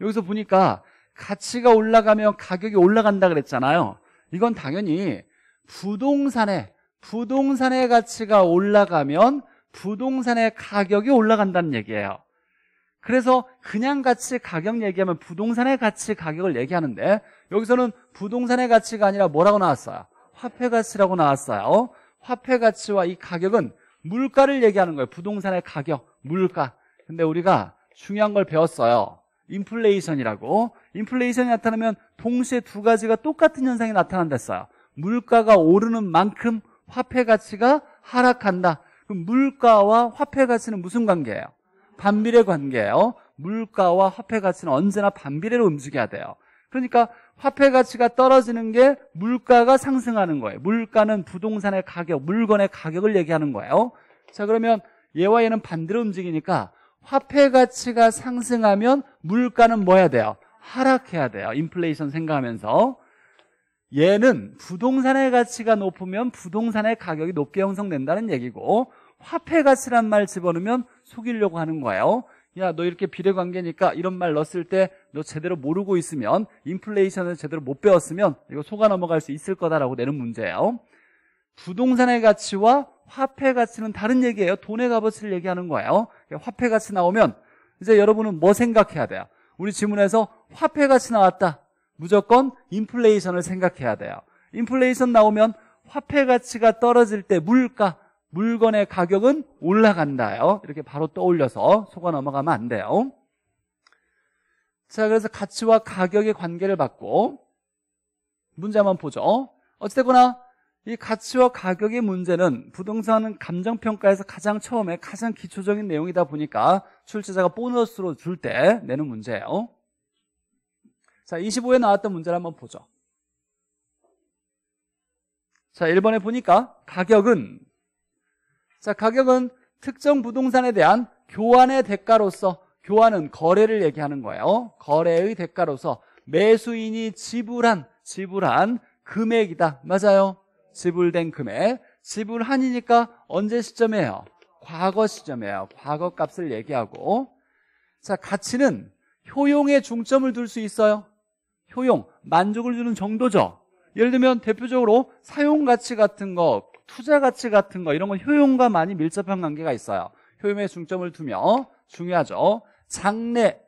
여기서 보니까 가치가 올라가면 가격이 올라간다 그랬잖아요. 이건 당연히 부동산의 부동산의 가치가 올라가면 부동산의 가격이 올라간다는 얘기예요. 그래서 그냥 가치 가격 얘기하면 부동산의 가치 가격을 얘기하는데 여기서는 부동산의 가치가 아니라 뭐라고 나왔어요? 화폐 가치라고 나왔어요. 화폐 가치와 이 가격은 물가를 얘기하는 거예요. 부동산의 가격, 물가. 근데 우리가 중요한 걸 배웠어요. 인플레이션이라고. 인플레이션이 나타나면 동시에 두 가지가 똑같은 현상이 나타난댔어요. 물가가 오르는 만큼 화폐 가치가 하락한다. 그럼 물가와 화폐 가치는 무슨 관계예요? 반비례 관계예요. 물가와 화폐 가치는 언제나 반비례로 움직여야 돼요. 그러니까 화폐 가치가 떨어지는 게 물가가 상승하는 거예요. 물가는 부동산의 가격, 물건의 가격을 얘기하는 거예요. 자, 그러면 얘와 얘는 반대로 움직이니까 화폐 가치가 상승하면 물가는 뭐 해야 돼요? 하락해야 돼요. 인플레이션 생각하면서. 얘는 부동산의 가치가 높으면 부동산의 가격이 높게 형성된다는 얘기고 화폐 가치란 말 집어넣으면 속이려고 하는 거예요 야너 이렇게 비례관계니까 이런 말 넣었을 때 너 제대로 모르고 있으면 인플레이션을 제대로 못 배웠으면 이거 속아 넘어갈 수 있을 거다라고 내는 문제예요 부동산의 가치와 화폐 가치는 다른 얘기예요 돈의 값어치를 얘기하는 거예요 화폐 가치 나오면 이제 여러분은 뭐 생각해야 돼요 우리 지문에서 화폐 가치 나왔다 무조건 인플레이션을 생각해야 돼요. 인플레이션 나오면 화폐 가치가 떨어질 때 물가, 물건의 가격은 올라간다요. 이렇게 바로 떠올려서 속아 넘어가면 안 돼요. 자, 그래서 가치와 가격의 관계를 받고 문제 한번 보죠. 어찌됐거나 이 가치와 가격의 문제는 부동산 감정평가에서 가장 처음에 가장 기초적인 내용이다 보니까 출제자가 보너스로 줄 때 내는 문제예요. 자, 25에 나왔던 문제를 한번 보죠. 자, 1번에 보니까 가격은 자, 가격은 특정 부동산에 대한 교환의 대가로서 교환은 거래를 얘기하는 거예요. 거래의 대가로서 매수인이 지불한 지불한 금액이다. 맞아요. 지불된 금액. 지불한이니까 언제 시점이에요? 과거 시점이에요. 과거 값을 얘기하고 자, 가치는 효용에 중점을 둘 수 있어요. 효용, 만족을 주는 정도죠. 예를 들면 대표적으로 사용 가치 같은 거, 투자 가치 같은 거 이런 건 효용과 많이 밀접한 관계가 있어요. 효용에 중점을 두며 중요하죠. 장래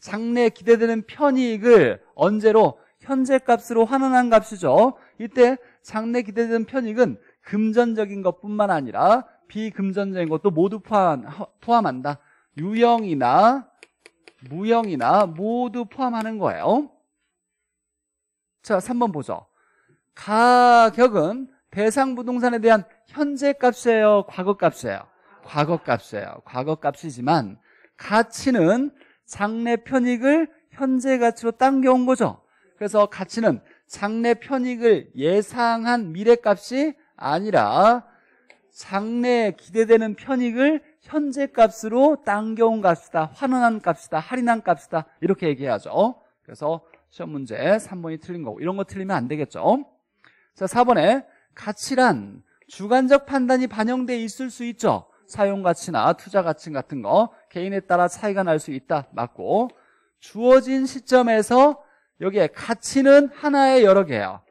장래 기대되는 편익을 언제로 현재 값으로 환원한 값이죠. 이때 장래 기대되는 편익은 금전적인 것뿐만 아니라 비금전적인 것도 모두 포함, 포함한다. 유형이나 무형이나 모두 포함하는 거예요. 자, 3번 보죠. 가격은 대상 부동산에 대한 현재 값이에요? 과거 값이에요? 과거 값이에요. 과거 값이지만 가치는 장래 편익을 현재 가치로 당겨온 거죠. 그래서 가치는 장래 편익을 예상한 미래 값이 아니라 장래에 기대되는 편익을 현재 값으로 당겨온 값이다. 환원한 값이다. 할인한 값이다. 이렇게 얘기하죠. 그래서 시험 문제 3번이 틀린 거고 이런 거 틀리면 안 되겠죠 자 4번에 가치란 주관적 판단이 반영돼 있을 수 있죠 사용가치나 투자가치 같은 거 개인에 따라 차이가 날 수 있다 맞고 주어진 시점에서 여기에 가치는 하나의 여러 개예요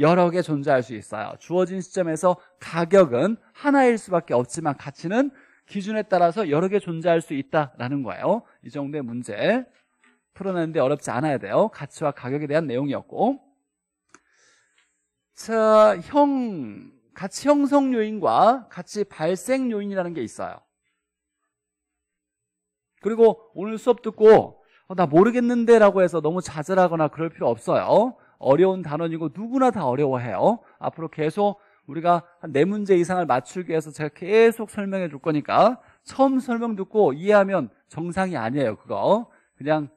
여러 개 존재할 수 있어요 주어진 시점에서 가격은 하나일 수밖에 없지만 가치는 기준에 따라서 여러 개 존재할 수 있다라는 거예요 이 정도의 문제 풀어내는데 어렵지 않아야 돼요. 가치와 가격에 대한 내용이었고. 자, 형, 가치 형성 요인과 가치 발생 요인이라는 게 있어요. 그리고 오늘 수업 듣고 어, 나 모르겠는데 라고 해서 너무 좌절하거나 그럴 필요 없어요. 어려운 단원이고 누구나 다 어려워해요. 앞으로 계속 우리가 한네 문제 이상을 맞추기 위해서 제가 계속 설명해 줄 거니까 처음 설명 듣고 이해하면 정상이 아니에요. 그거 그냥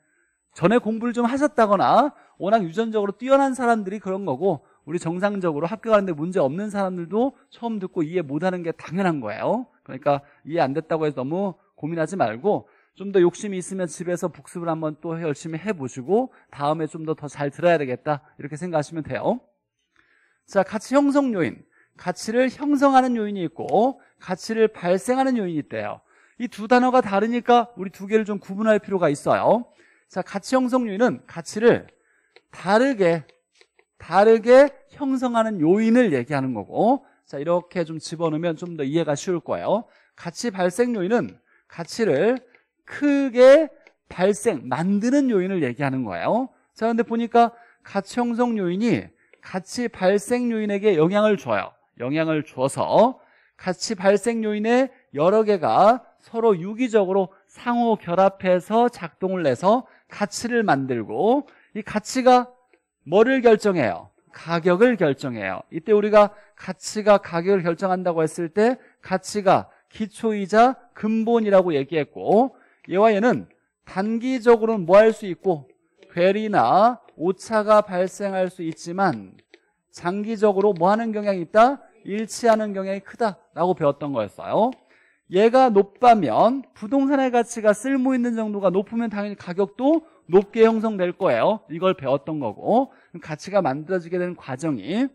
전에 공부를 좀 하셨다거나 워낙 유전적으로 뛰어난 사람들이 그런 거고 우리 정상적으로 학교 가는데 문제 없는 사람들도 처음 듣고 이해 못하는 게 당연한 거예요. 그러니까 이해 안 됐다고 해서 너무 고민하지 말고 좀 더 욕심이 있으면 집에서 복습을 한번 또 열심히 해보시고 다음에 좀 더 더 잘 들어야 되겠다 이렇게 생각하시면 돼요. 자, 가치 형성 요인. 가치를 형성하는 요인이 있고 가치를 발생하는 요인이 있대요. 이 두 단어가 다르니까 우리 두 개를 좀 구분할 필요가 있어요. 자, 가치 형성요인은 가치를 다르게 다르게 형성하는 요인을 얘기하는 거고 자 이렇게 좀 집어넣으면 좀 더 이해가 쉬울 거예요 가치 발생 요인은 가치를 크게 발생, 만드는 요인을 얘기하는 거예요 자 근데 보니까 가치 형성 요인이 가치 발생 요인에게 영향을 줘요 영향을 줘서 가치 발생 요인의 여러 개가 서로 유기적으로 상호 결합해서 작동을 내서 가치를 만들고 이 가치가 뭐를 결정해요? 가격을 결정해요. 이때 우리가 가치가 가격을 결정한다고 했을 때 가치가 기초이자 근본이라고 얘기했고 얘와 얘는 단기적으로는 뭐 할 수 있고 괴리나 오차가 발생할 수 있지만 장기적으로 뭐 하는 경향이 있다? 일치하는 경향이 크다라고 배웠던 거였어요. 얘가 높다면 부동산의 가치가 쓸모 있는 정도가 높으면 당연히 가격도 높게 형성될 거예요. 이걸 배웠던 거고 가치가 만들어지게 되는 과정이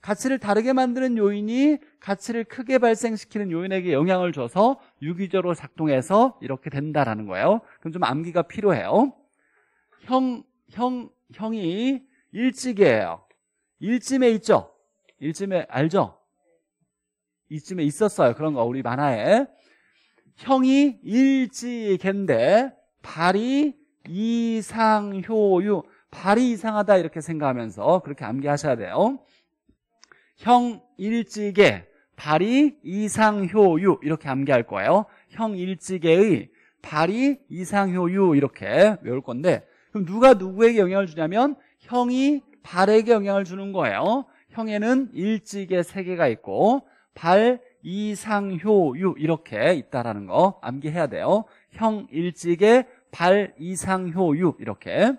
가치를 다르게 만드는 요인이 가치를 크게 발생시키는 요인에게 영향을 줘서 유기적으로 작동해서 이렇게 된다라는 거예요. 그럼 좀 암기가 필요해요. 형, 형, 형이 일찍이에요. 일쯤에 있죠? 일쯤에 알죠? 이쯤에 있었어요. 그런 거 우리 만화에 형이 일지갠데 발이 이상효유 발이 이상하다 이렇게 생각하면서 그렇게 암기하셔야 돼요. 형 일지계 발이 이상효유 이렇게 암기할 거예요. 형 일지계의 발이 이상효유 이렇게 외울 건데 그럼 누가 누구에게 영향을 주냐면 형이 발에게 영향을 주는 거예요. 형에는 일지계 세 개가 있고 발 이상효유 이렇게 있다라는 거 암기해야 돼요. 형 일직의 발 이상효유 이렇게.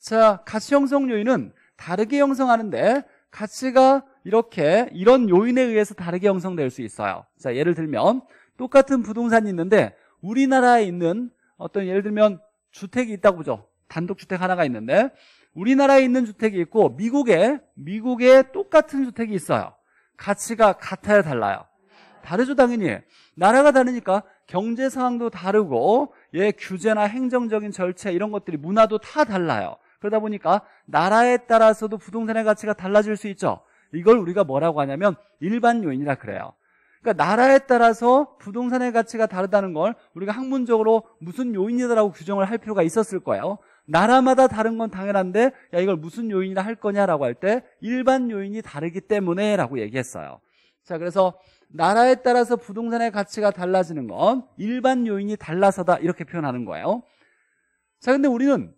자, 가치 형성 요인은 다르게 형성하는데 가치가 이렇게 이런 요인에 의해서 다르게 형성될 수 있어요. 자, 예를 들면 똑같은 부동산이 있는데 우리나라에 있는 어떤 예를 들면 주택이 있다고 보죠. 단독주택 하나가 있는데 우리나라에 있는 주택이 있고 미국에 미국에 똑같은 주택이 있어요. 가치가 같아야 달라요. 다르죠, 당연히. 나라가 다르니까 경제 상황도 다르고, 예, 규제나 행정적인 절차 이런 것들이 문화도 다 달라요. 그러다 보니까 나라에 따라서도 부동산의 가치가 달라질 수 있죠. 이걸 우리가 뭐라고 하냐면 일반 요인이라 그래요. 그러니까 나라에 따라서 부동산의 가치가 다르다는 걸 우리가 학문적으로 무슨 요인이다라고 규정을 할 필요가 있었을 거예요. 나라마다 다른 건 당연한데 야 이걸 무슨 요인이라 할 거냐라고 할 때 일반 요인이 다르기 때문에라고 얘기했어요. 자 그래서 나라에 따라서 부동산의 가치가 달라지는 건 일반 요인이 달라서다 이렇게 표현하는 거예요. 자 근데 우리는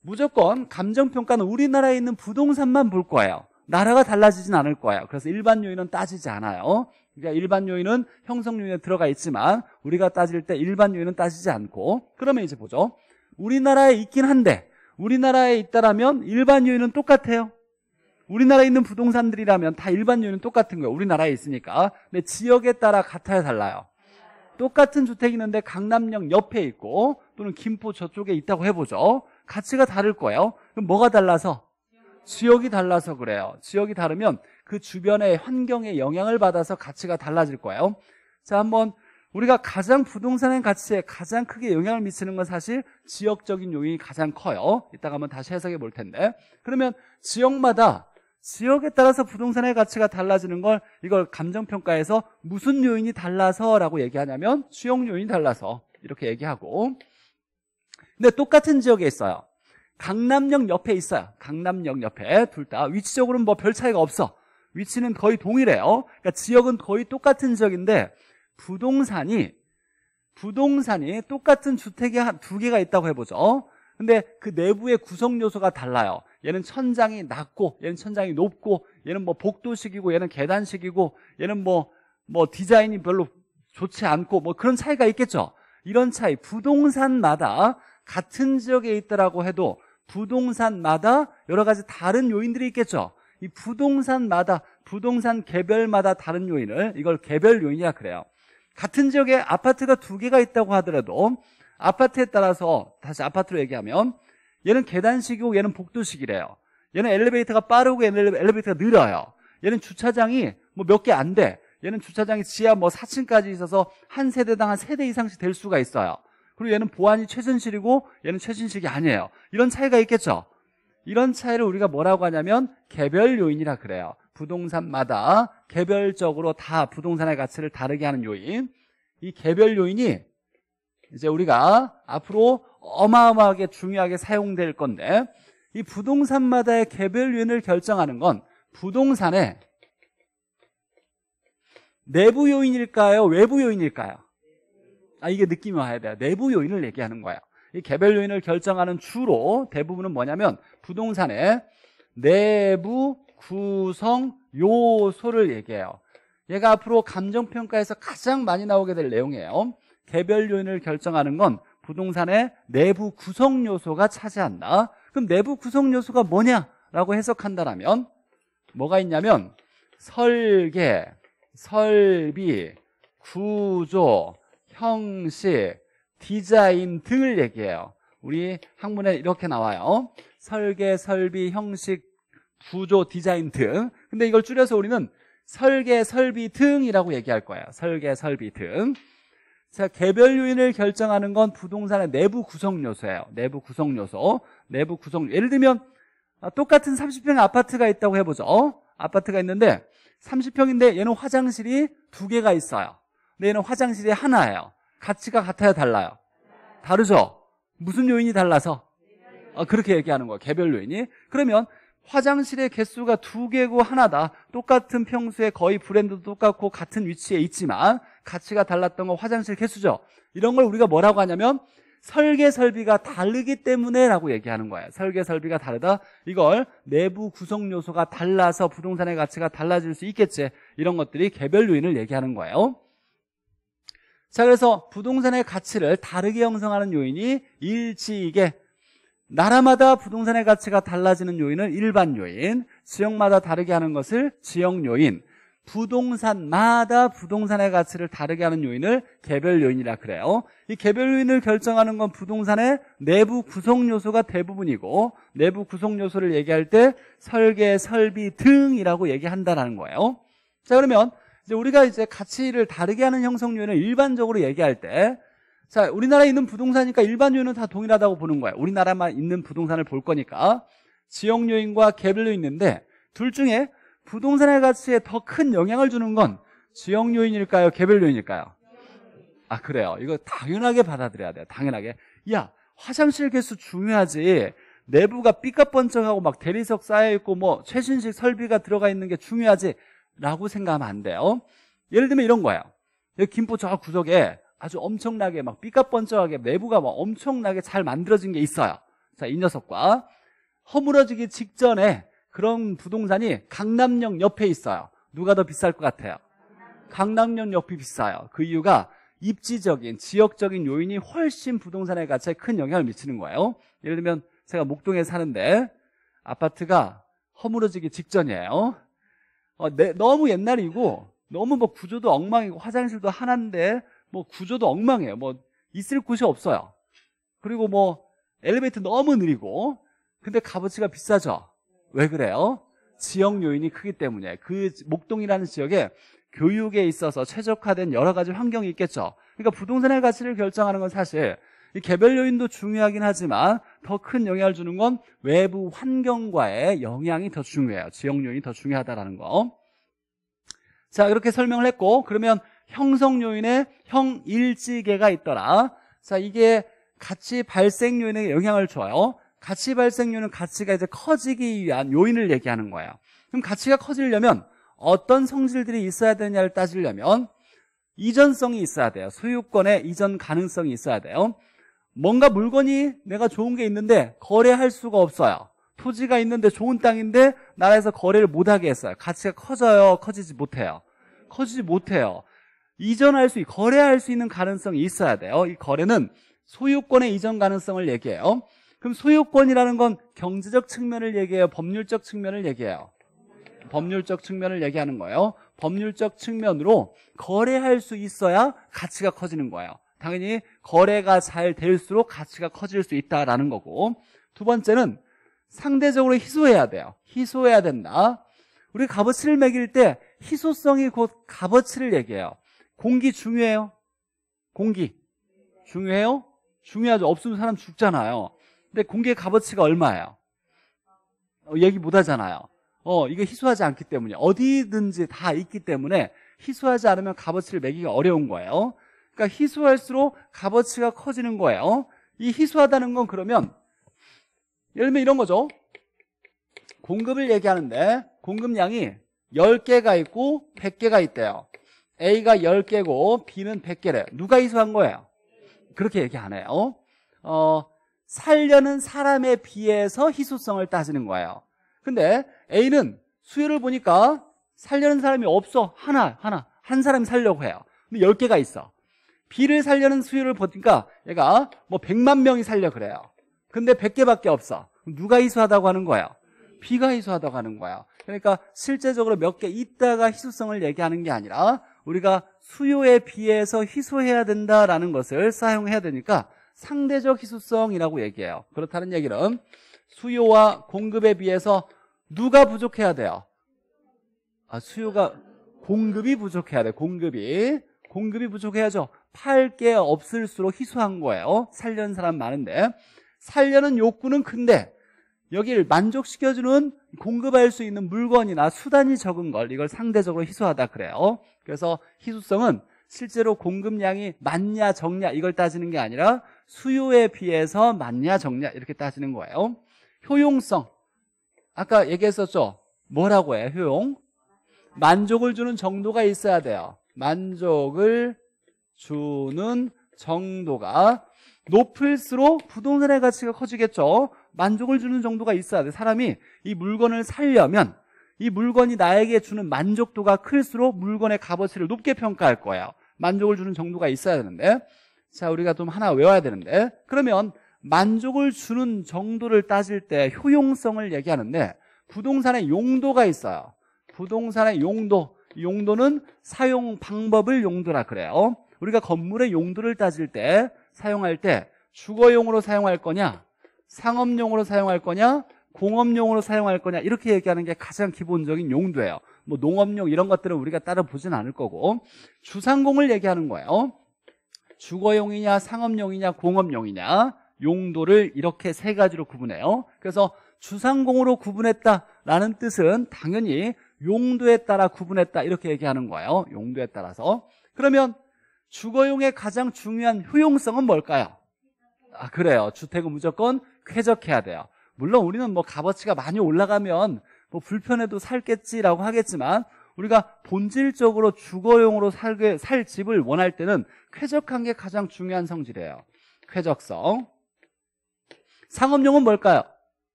무조건 감정평가는 우리나라에 있는 부동산만 볼 거예요. 나라가 달라지진 않을 거예요. 그래서 일반 요인은 따지지 않아요. 그러니까 일반 요인은 형성 요인에 들어가 있지만 우리가 따질 때 일반 요인은 따지지 않고 그러면 이제 보죠. 우리나라에 있긴 한데 우리나라에 있다라면 일반 요인은 똑같아요. 우리나라에 있는 부동산들이라면 다 일반 요인은 똑같은 거예요. 우리나라에 있으니까. 근데 지역에 따라 같아야 달라요. 똑같은 주택이 있는데 강남역 옆에 있고 또는 김포 저쪽에 있다고 해보죠. 가치가 다를 거예요. 그럼 뭐가 달라서? 지역이 달라서 그래요. 지역이 다르면 그 주변의 환경에 영향을 받아서 가치가 달라질 거예요. 자, 한번 우리가 가장 부동산의 가치에 가장 크게 영향을 미치는 건 사실 지역적인 요인이 가장 커요. 이따가 한번 다시 해석해 볼 텐데. 그러면 지역마다 지역에 따라서 부동산의 가치가 달라지는 걸 이걸 감정평가에서 무슨 요인이 달라서라고 얘기하냐면 수용 요인이 달라서 이렇게 얘기하고 근데 똑같은 지역에 있어요. 강남역 옆에 있어요. 강남역 옆에 둘 다 위치적으로는 뭐 별 차이가 없어. 위치는 거의 동일해요. 그러니까 지역은 거의 똑같은 지역인데 부동산이 부동산이 똑같은 주택이 두 개가 있다고 해보죠. 근데 그 내부의 구성 요소가 달라요. 얘는 천장이 낮고, 얘는 천장이 높고, 얘는 뭐 복도식이고, 얘는 계단식이고, 얘는 뭐, 뭐 디자인이 별로 좋지 않고, 뭐 그런 차이가 있겠죠. 이런 차이, 부동산마다 같은 지역에 있다라고 해도 부동산마다 여러 가지 다른 요인들이 있겠죠. 이 부동산마다, 부동산 개별마다 다른 요인을 이걸 개별 요인이라 그래요. 같은 지역에 아파트가 두 개가 있다고 하더라도 아파트에 따라서 다시 아파트로 얘기하면 얘는 계단식이고 얘는 복도식이래요. 얘는 엘리베이터가 빠르고 엘리베이터가 느려요. 얘는 주차장이 뭐 몇 개 안 돼. 얘는 주차장이 지하 뭐 4층까지 있어서 한 세대당 한 세대 이상씩 될 수가 있어요. 그리고 얘는 보안이 최순실이고 얘는 최순실이 아니에요. 이런 차이가 있겠죠. 이런 차이를 우리가 뭐라고 하냐면 개별 요인이라 그래요. 부동산마다 개별적으로 다 부동산의 가치를 다르게 하는 요인. 이 개별 요인이 이제 우리가 앞으로 어마어마하게 중요하게 사용될 건데 이 부동산마다의 개별 요인을 결정하는 건 부동산의 내부 요인일까요? 외부 요인일까요? 아, 이게 느낌이 와야 돼요. 내부 요인을 얘기하는 거예요. 이 개별 요인을 결정하는 주로 대부분은 뭐냐면 부동산의 내부 구성 요소를 얘기해요. 얘가 앞으로 감정평가에서 가장 많이 나오게 될 내용이에요. 개별 요인을 결정하는 건 부동산의 내부 구성 요소가 차지한다. 그럼 내부 구성 요소가 뭐냐라고 해석한다라면 뭐가 있냐면 설계, 설비, 구조, 형식, 디자인 등을 얘기해요. 우리 학문에 이렇게 나와요. 설계, 설비, 형식, 구조, 디자인 등. 근데 이걸 줄여서 우리는 설계, 설비 등이라고 얘기할 거예요. 설계, 설비 등. 자, 개별 요인을 결정하는 건 부동산의 내부 구성 요소예요. 내부 구성 요소. 내부 구성. 예를 들면 아, 똑같은 30평 아파트가 있다고 해보죠. 아파트가 있는데 30평인데 얘는 화장실이 두 개가 있어요. 근데 얘는 화장실이 하나예요. 가치가 같아야 달라요? 다르죠? 무슨 요인이 달라서? 아, 그렇게 얘기하는 거예요. 개별 요인이. 그러면 화장실의 개수가 두 개고 하나다. 똑같은 평수에 거의 브랜드도 똑같고 같은 위치에 있지만 가치가 달랐던 건 화장실 개수죠. 이런 걸 우리가 뭐라고 하냐면 설계 설비가 다르기 때문에라고 얘기하는 거예요. 설계 설비가 다르다. 이걸 내부 구성 요소가 달라서 부동산의 가치가 달라질 수 있겠지. 이런 것들이 개별 요인을 얘기하는 거예요. 자 그래서 부동산의 가치를 다르게 형성하는 요인이 일치이게 나라마다 부동산의 가치가 달라지는 요인은 일반 요인 지역마다 다르게 하는 것을 지역 요인 부동산마다 부동산의 가치를 다르게 하는 요인을 개별 요인이라 그래요 이 개별 요인을 결정하는 건 부동산의 내부 구성 요소가 대부분이고 내부 구성 요소를 얘기할 때 설계, 설비 등이라고 얘기한다는 거예요 자 그러면 이제 우리가 이제 가치를 다르게 하는 형성 요인을 일반적으로 얘기할 때 자, 우리나라에 있는 부동산이니까 일반 요인은 다 동일하다고 보는 거예요. 우리나라만 있는 부동산을 볼 거니까 지역 요인과 개별 요인 있는데 둘 중에 부동산의 가치에 더 큰 영향을 주는 건 지역 요인일까요? 개별 요인일까요? 아, 그래요. 이거 당연하게 받아들여야 돼요. 당연하게. 야, 화장실 개수 중요하지. 내부가 삐까뻔쩍하고 막 대리석 쌓여있고 뭐 최신식 설비가 들어가 있는 게 중요하지. 라고 생각하면 안 돼요 예를 들면 이런 거예요 김포 저 구석에 아주 엄청나게 막 삐까뻔쩍하게 내부가 막 엄청나게 잘 만들어진 게 있어요 자이 녀석과 허물어지기 직전에 그런 부동산이 강남역 옆에 있어요 누가 더 비쌀 것 같아요? 강남역 옆이 비싸요 그 이유가 입지적인 지역적인 요인이 훨씬 부동산의 가치에 큰 영향을 미치는 거예요 예를 들면 제가 목동에 사는데 아파트가 허물어지기 직전이에요 어, 내, 너무 옛날이고 너무 뭐 구조도 엉망이고 화장실도 하나인데 뭐 구조도 엉망이에요. 뭐 있을 곳이 없어요. 그리고 뭐 엘리베이터 너무 느리고 근데 값어치가 비싸죠. 왜 그래요? 지역 요인이 크기 때문에 그 목동이라는 지역에 교육에 있어서 최적화된 여러 가지 환경이 있겠죠. 그러니까 부동산의 가치를 결정하는 건 사실 이 개별 요인도 중요하긴 하지만 더 큰 영향을 주는 건 외부 환경과의 영향이 더 중요해요. 지역 요인이 더 중요하다라는 거. 자, 이렇게 설명을 했고 그러면 형성 요인에 형일지계가 있더라. 자, 이게 가치 발생 요인에 영향을 줘요. 가치 발생 요인은 가치가 이제 커지기 위한 요인을 얘기하는 거예요. 그럼 가치가 커지려면 어떤 성질들이 있어야 되냐를 따지려면 이전성이 있어야 돼요. 소유권의 이전 가능성이 있어야 돼요. 뭔가 물건이 내가 좋은 게 있는데 거래할 수가 없어요. 토지가 있는데 좋은 땅인데 나라에서 거래를 못하게 했어요. 가치가 커져요. 커지지 못해요. 커지지 못해요. 이전할 수, 거래할 수 있는 가능성이 있어야 돼요. 이 거래는 소유권의 이전 가능성을 얘기해요. 그럼 소유권이라는 건 경제적 측면을 얘기해요? 법률적 측면을 얘기해요? 법률적 측면을 얘기하는 거예요. 법률적 측면으로 거래할 수 있어야 가치가 커지는 거예요. 당연히 거래가 잘 될수록 가치가 커질 수 있다라는 거고 두 번째는 상대적으로 희소해야 돼요. 희소해야 된다. 우리 값어치를 매길 때 희소성이 곧 값어치를 얘기해요. 공기 중요해요? 공기 중요해요? 중요하죠. 없으면 사람 죽잖아요. 근데 공기의 값어치가 얼마예요? 어, 얘기 못 하잖아요. 어, 이거 희소하지 않기 때문에 어디든지 다 있기 때문에 희소하지 않으면 값어치를 매기가 어려운 거예요. 그러니까 희소할수록 값어치가 커지는 거예요. 어? 이 희소하다는 건 그러면 예를 들면 이런 거죠. 공급을 얘기하는데 공급량이 10개가 있고 100개가 있대요. A가 10개고 B는 100개래요. 누가 희소한 거예요? 그렇게 얘기 안 해요. 어, 살려는 사람에 비해서 희소성을 따지는 거예요. 근데 A는 수요를 보니까 살려는 사람이 없어. 하나, 하나. 한 사람이 살려고 해요. 근데 10개가 있어. 비를 살려는 수요를 보니까 얘가 뭐 100만 명이 살려 그래요. 근데 100개밖에 없어. 누가 희소하다고 하는 거예요? 비가 희소하다고 하는 거예요. 그러니까 실제적으로 몇 개 있다가 희소성을 얘기하는 게 아니라 우리가 수요에 비해서 희소해야 된다라는 것을 사용해야 되니까 상대적 희소성이라고 얘기해요. 그렇다는 얘기는 수요와 공급에 비해서 누가 부족해야 돼요? 아, 수요가 공급이 부족해야 돼. 공급이 공급이 부족해야죠. 팔게 없을수록 희소한 거예요 어? 살려는 사람 많은데 살려는 욕구는 큰데 여기를 만족시켜주는 공급할 수 있는 물건이나 수단이 적은 걸 이걸 상대적으로 희소하다 그래요 그래서 희소성은 실제로 공급량이 맞냐 적냐 이걸 따지는 게 아니라 수요에 비해서 맞냐 적냐 이렇게 따지는 거예요 효용성 아까 얘기했었죠 뭐라고 해요 효용 만족을 주는 정도가 있어야 돼요 만족을 주는 정도가 높을수록 부동산의 가치가 커지겠죠. 만족을 주는 정도가 있어야 돼. 사람이 이 물건을 살려면 이 물건이 나에게 주는 만족도가 클수록 물건의 값어치를 높게 평가할 거예요. 만족을 주는 정도가 있어야 되는데 자 우리가 좀 하나 외워야 되는데 그러면 만족을 주는 정도를 따질 때 효용성을 얘기하는데 부동산의 용도가 있어요. 부동산의 용도 용도는 사용 방법을 용도라 그래요. 우리가 건물의 용도를 따질 때 사용할 때 주거용으로 사용할 거냐 상업용으로 사용할 거냐 공업용으로 사용할 거냐 이렇게 얘기하는 게 가장 기본적인 용도예요 뭐 농업용 이런 것들은 우리가 따라 보진 않을 거고 주상공을 얘기하는 거예요 주거용이냐 상업용이냐 공업용이냐 용도를 이렇게 세 가지로 구분해요 그래서 주상공으로 구분했다라는 뜻은 당연히 용도에 따라 구분했다 이렇게 얘기하는 거예요 용도에 따라서 그러면 주거용의 가장 중요한 효용성은 뭘까요? 아, 그래요. 주택은 무조건 쾌적해야 돼요. 물론 우리는 뭐 값어치가 많이 올라가면 뭐 불편해도 살겠지라고 하겠지만 우리가 본질적으로 주거용으로 살게, 살 집을 원할 때는 쾌적한 게 가장 중요한 성질이에요. 쾌적성. 상업용은 뭘까요?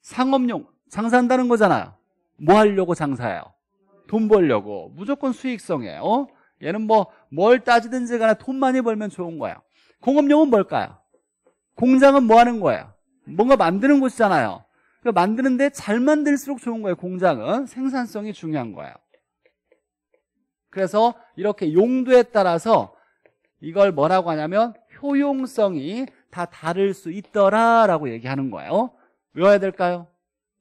상업용. 장사한다는 거잖아요. 뭐 하려고 장사해요? 돈 벌려고. 무조건 수익성이에요. 얘는 뭐 뭘 따지든지 간에 돈 많이 벌면 좋은 거예요 공업용은 뭘까요? 공장은 뭐 하는 거예요? 뭔가 만드는 곳이잖아요 그러니까 만드는데 잘 만들수록 좋은 거예요 공장은 생산성이 중요한 거예요 그래서 이렇게 용도에 따라서 이걸 뭐라고 하냐면 효용성이 다 다를 수 있더라라고 얘기하는 거예요 외워야 될까요?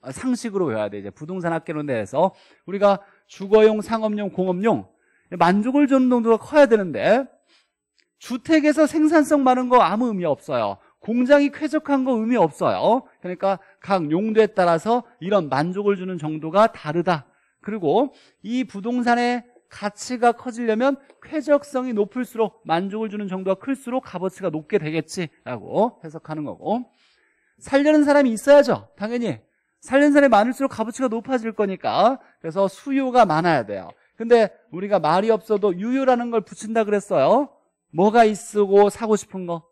아, 상식으로 외워야 돼 이제 부동산 학개론대해서 우리가 주거용, 상업용, 공업용 만족을 주는 농도가 커야 되는데 주택에서 생산성 많은 거 아무 의미 없어요. 공장이 쾌적한 거 의미 없어요. 그러니까 각 용도에 따라서 이런 만족을 주는 정도가 다르다. 그리고 이 부동산의 가치가 커지려면 쾌적성이 높을수록 만족을 주는 정도가 클수록 값어치가 높게 되겠지라고 해석하는 거고 살려는 사람이 있어야죠. 당연히 살려는 사람이 많을수록 값어치가 높아질 거니까 그래서 수요가 많아야 돼요. 근데 우리가 말이 없어도 유유라는 걸 붙인다 그랬어요. 뭐가 있고 사고 싶은 거?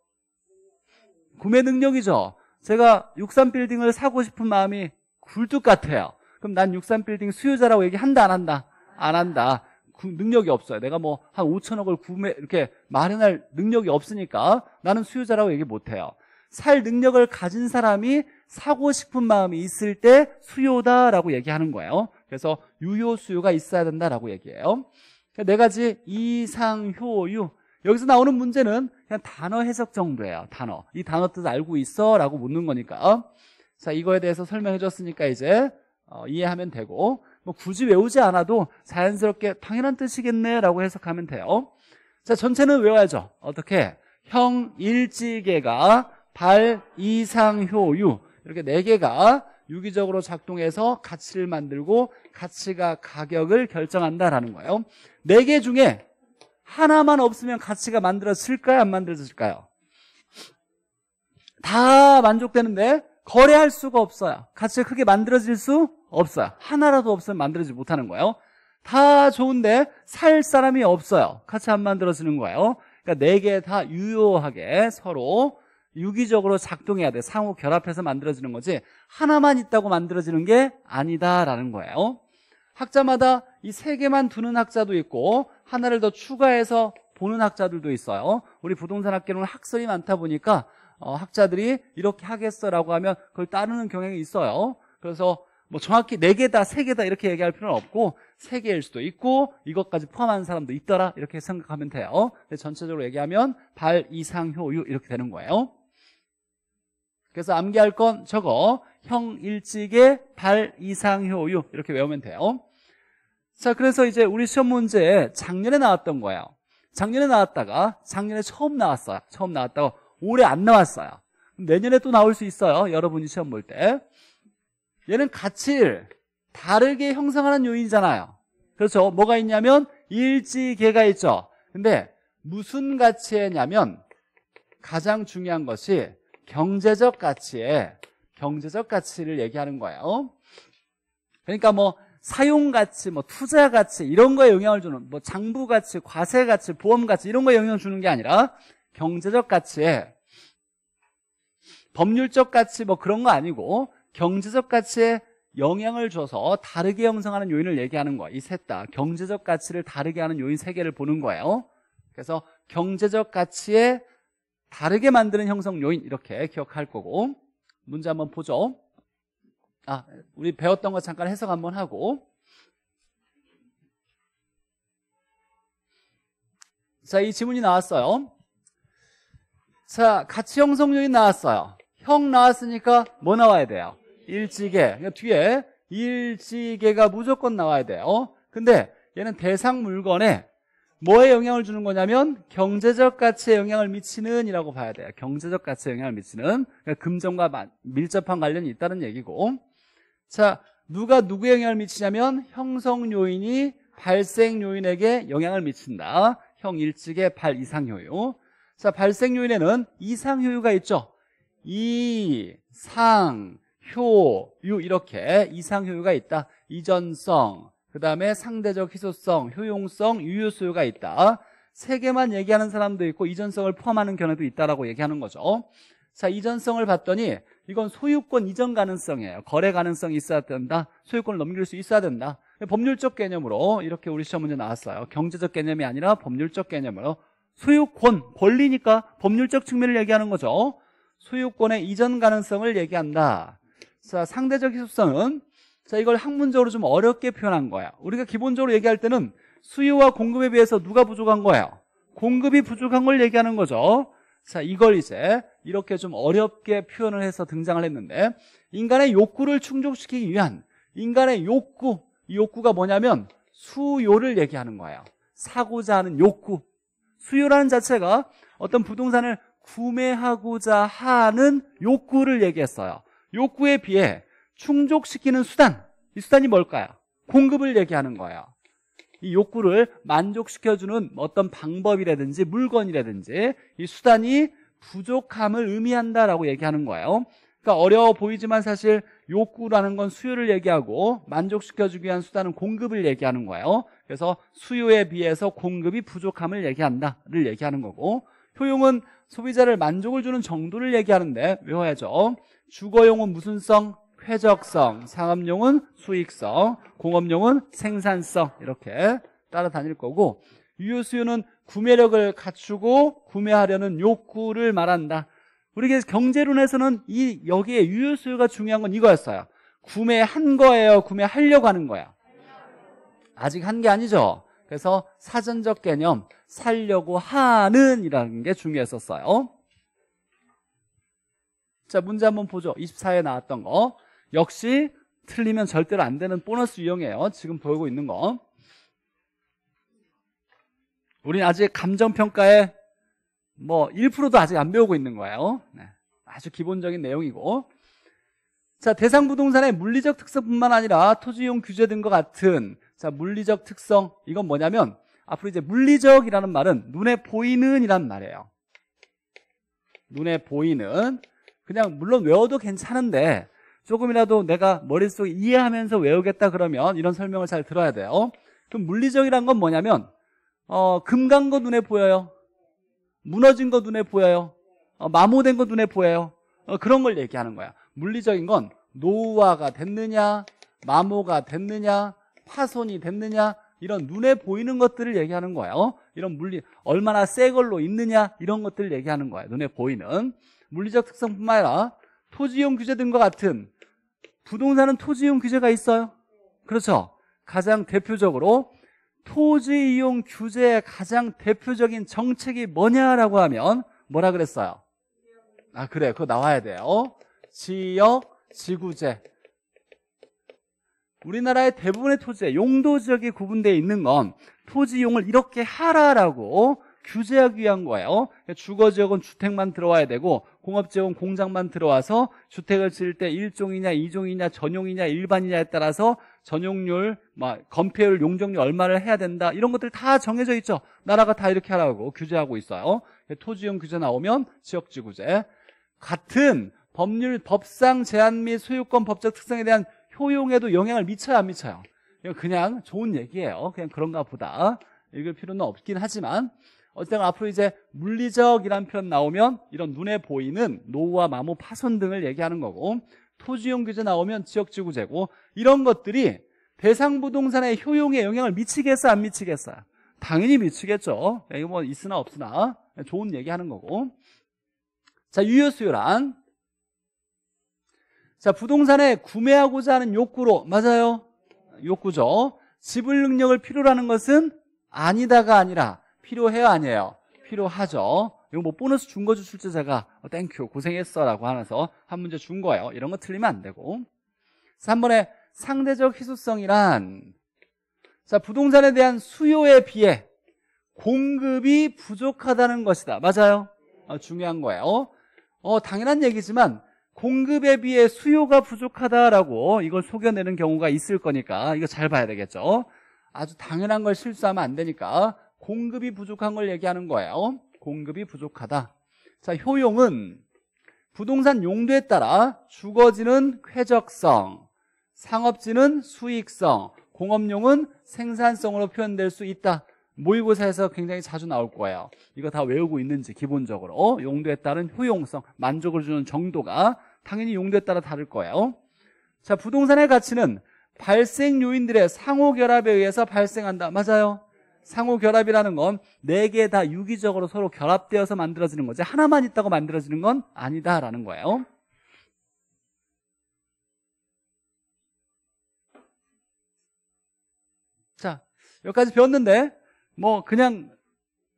구매 능력이죠. 제가 63빌딩을 사고 싶은 마음이 굴뚝 같아요. 그럼 난 63빌딩 수요자라고 얘기한다 안 한다? 안 한다. 능력이 없어요. 내가 뭐 한 5천억을 구매 이렇게 마련할 능력이 없으니까 나는 수요자라고 얘기 못 해요. 살 능력을 가진 사람이 사고 싶은 마음이 있을 때 수요다라고 얘기하는 거예요. 그래서 유효 수요가 있어야 된다라고 얘기해요. 그러니까 네 가지 이상효유 여기서 나오는 문제는 그냥 단어 해석 정도예요. 단어. 이 단어 뜻 알고 있어? 라고 묻는 거니까. 어? 자, 이거에 대해서 설명해 줬으니까 이제 어, 이해하면 되고 뭐 굳이 외우지 않아도 자연스럽게 당연한 뜻이겠네라고 해석하면 돼요. 자, 전체는 외워야죠. 어떻게? 형일지개가발 이상효유 이렇게 네 개가 유기적으로 작동해서 가치를 만들고 가치가 가격을 결정한다라는 거예요. 네 개 중에 하나만 없으면 가치가 만들어질까요? 안 만들어질까요? 다 만족되는데 거래할 수가 없어요. 가치가 크게 만들어질 수 없어요. 하나라도 없으면 만들어지지 못하는 거예요. 다 좋은데 살 사람이 없어요. 같이 안 만들어지는 거예요. 그러니까 네 개 다 유효하게 서로 유기적으로 작동해야 돼 상호 결합해서 만들어지는 거지 하나만 있다고 만들어지는 게 아니다라는 거예요 학자마다 이 세 개만 두는 학자도 있고 하나를 더 추가해서 보는 학자들도 있어요 우리 부동산 학계는 학설이 많다 보니까 어, 학자들이 이렇게 하겠어라고 하면 그걸 따르는 경향이 있어요 그래서 뭐 정확히 네 개다 세 개다 이렇게 얘기할 필요는 없고 세 개일 수도 있고 이것까지 포함하는 사람도 있더라 이렇게 생각하면 돼요 근데 전체적으로 얘기하면 발 이상효유 이렇게 되는 거예요 그래서 암기할 건 저거 형일찍의발 이상 효유 이렇게 외우면 돼요 자 그래서 이제 우리 시험 문제 작년에 나왔던 거예요 작년에 나왔다가 작년에 처음 나왔어요 처음 나왔다가 올해 안 나왔어요 내년에 또 나올 수 있어요 여러분이 시험 볼 때 얘는 가치를 다르게 형성하는 요인이잖아요 그렇죠 뭐가 있냐면 일지계가 있죠 근데 무슨 가치냐면 가장 중요한 것이 경제적 가치에 경제적 가치를 얘기하는 거예요. 그러니까 뭐 사용 가치, 뭐 투자 가치 이런 거에 영향을 주는 뭐 장부 가치, 과세 가치, 보험 가치 이런 거에 영향을 주는 게 아니라 경제적 가치에 법률적 가치 뭐 그런 거 아니고 경제적 가치에 영향을 줘서 다르게 형성하는 요인을 얘기하는 거야. 이셋 다 경제적 가치를 다르게 하는 요인 세 개를 보는 거예요. 그래서 경제적 가치에 다르게 만드는 형성 요인 이렇게 기억할 거고 문제 한번 보죠 아 우리 배웠던 거 잠깐 해석 한번 하고 자이 지문이 나왔어요 자 가치 형성 요인 나왔어요 형 나왔으니까 뭐 나와야 돼요 일지계 그러니까 뒤에 일지계가 무조건 나와야 돼요 근데 얘는 대상 물건에 뭐에 영향을 주는 거냐면 경제적 가치에 영향을 미치는 이라고 봐야 돼요 경제적 가치에 영향을 미치는 그러니까 금전과 밀접한 관련이 있다는 얘기고 자 누가 누구에 영향을 미치냐면 형성 요인이 발생 요인에게 영향을 미친다 형 일찍의 발 이상 효유 자 발생 요인에는 이상 효유가 있죠 이, 상, 효, 유 이렇게 이상 효유가 있다 이전성 그 다음에 상대적 희소성, 효용성, 유효수요가 있다. 세 개만 얘기하는 사람도 있고 이전성을 포함하는 견해도 있다라고 얘기하는 거죠. 자, 이전성을 봤더니 이건 소유권 이전 가능성이에요. 거래 가능성이 있어야 된다. 소유권을 넘길 수 있어야 된다. 법률적 개념으로 이렇게 우리 시험 문제 나왔어요. 경제적 개념이 아니라 법률적 개념으로 소유권, 권리니까 법률적 측면을 얘기하는 거죠. 소유권의 이전 가능성을 얘기한다. 자, 상대적 희소성은 자, 이걸 학문적으로 좀 어렵게 표현한 거예요. 우리가 기본적으로 얘기할 때는 수요와 공급에 비해서 누가 부족한 거예요? 공급이 부족한 걸 얘기하는 거죠. 자, 이걸 이제 이렇게 좀 어렵게 표현을 해서 등장을 했는데 인간의 욕구를 충족시키기 위한 인간의 욕구, 이 욕구가 뭐냐면 수요를 얘기하는 거예요. 사고자 하는 욕구. 수요라는 자체가 어떤 부동산을 구매하고자 하는 욕구를 얘기했어요. 욕구에 비해 충족시키는 수단. 이 수단이 뭘까요? 공급을 얘기하는 거예요. 이 욕구를 만족시켜주는 어떤 방법이라든지 물건이라든지 이 수단이 부족함을 의미한다라고 얘기하는 거예요. 그러니까 어려워 보이지만 사실 욕구라는 건 수요를 얘기하고 만족시켜주기 위한 수단은 공급을 얘기하는 거예요. 그래서 수요에 비해서 공급이 부족함을 얘기한다를 얘기하는 거고 효용은 소비자를 만족을 주는 정도를 얘기하는데 외워야죠. 주거용은 무슨 성? 쾌적성, 상업용은 수익성, 공업용은 생산성 이렇게 따라다닐 거고 유효수요는 구매력을 갖추고 구매하려는 욕구를 말한다. 우리 경제론에서는 이 여기에 유효수요가 중요한 건 이거였어요. 구매한 거예요. 구매하려고 하는 거야. 아직 한 게 아니죠. 그래서 사전적 개념 살려고 하는 이라는 게 중요했었어요. 자 문제 한번 보죠. 24에 나왔던 거. 역시 틀리면 절대로 안 되는 보너스 유형이에요. 지금 보고 이 있는 거. 우린 아직 감정평가에 뭐 1%도 아직 안 배우고 있는 거예요. 네. 아주 기본적인 내용이고. 자, 대상 부동산의 물리적 특성뿐만 아니라 토지용 규제 등과 같은 자, 물리적 특성. 이건 뭐냐면 앞으로 이제 물리적이라는 말은 눈에 보이는 이란 말이에요. 눈에 보이는 그냥 물론 외워도 괜찮은데 조금이라도 내가 머릿속에 이해하면서 외우겠다 그러면 이런 설명을 잘 들어야 돼요. 그럼 물리적이란 건 뭐냐면 어, 금간 거 눈에 보여요. 무너진 거 눈에 보여요. 어, 마모된 거 눈에 보여요. 어, 그런 걸 얘기하는 거야. 물리적인 건 노화가 됐느냐, 마모가 됐느냐, 파손이 됐느냐 이런 눈에 보이는 것들을 얘기하는 거예요. 어? 이런 물리 얼마나 새 걸로 있느냐 이런 것들을 얘기하는 거예요. 눈에 보이는 물리적 특성뿐만 아니라 토지용 규제 등과 같은 부동산은 토지이용 규제가 있어요. 그렇죠? 가장 대표적으로 토지이용 규제의 가장 대표적인 정책이 뭐냐라고 하면 뭐라 그랬어요? 아 그래 그거 나와야 돼요 지역 지구제 우리나라의 대부분의 토지에 용도 지역이 구분되어 있는 건 토지용을 이 이렇게 하라라고 규제하기 위한 거예요 주거 지역은 주택만 들어와야 되고 공업재원 공장만 들어와서 주택을 지을 때 1종이냐 2종이냐 전용이냐 일반이냐에 따라서 전용률, 뭐, 건폐율, 용적률 얼마를 해야 된다 이런 것들 다 정해져 있죠. 나라가 다 이렇게 하라고 규제하고 있어요. 토지용 규제 나오면 지역지구제 같은 법률, 법상 제한 및 소유권 법적 특성에 대한 효용에도 영향을 미쳐야안 미쳐요? 그냥 좋은 얘기예요. 그냥 그런가 보다. 읽을 필요는 없긴 하지만 어쨌든 앞으로 이제 물리적이라는 표현 나오면 이런 눈에 보이는 노후와 마모 파손 등을 얘기하는 거고 토지용 규제 나오면 지역지구 재고 이런 것들이 대상 부동산의 효용에 영향을 미치겠어 안 미치겠어 당연히 미치겠죠 이거 뭐 있으나 없으나 좋은 얘기하는 거고 자 유효수요란 자 부동산에 구매하고자 하는 욕구로 맞아요 욕구죠 지불 능력을 필요로 하는 것은 아니다가 아니라 필요해요 아니에요? 필요하죠. 이거 뭐 보너스 준 거죠 출제자가 어, 땡큐 고생했어 라고 하면서 한 문제 준 거예요. 이런 거 틀리면 안 되고 3번에 상대적 희소성이란 자 부동산에 대한 수요에 비해 공급이 부족하다는 것이다. 맞아요? 어, 중요한 거예요. 어, 당연한 얘기지만 공급에 비해 수요가 부족하다라고 이걸 속여내는 경우가 있을 거니까 이거 잘 봐야 되겠죠. 아주 당연한 걸 실수하면 안 되니까 공급이 부족한 걸 얘기하는 거예요 어? 공급이 부족하다 자 효용은 부동산 용도에 따라 주거지는 쾌적성 상업지는 수익성 공업용은 생산성으로 표현될 수 있다 모의고사에서 굉장히 자주 나올 거예요 이거 다 외우고 있는지 기본적으로 어? 용도에 따른 효용성 만족을 주는 정도가 당연히 용도에 따라 다를 거예요 자 부동산의 가치는 발생 요인들의 상호결합에 의해서 발생한다 맞아요 상호 결합이라는 건4개다 유기적으로 서로 결합되어서 만들어지는 거지 하나만 있다고 만들어지는 건 아니다라는 거예요. 자, 여기까지 배웠는데 뭐 그냥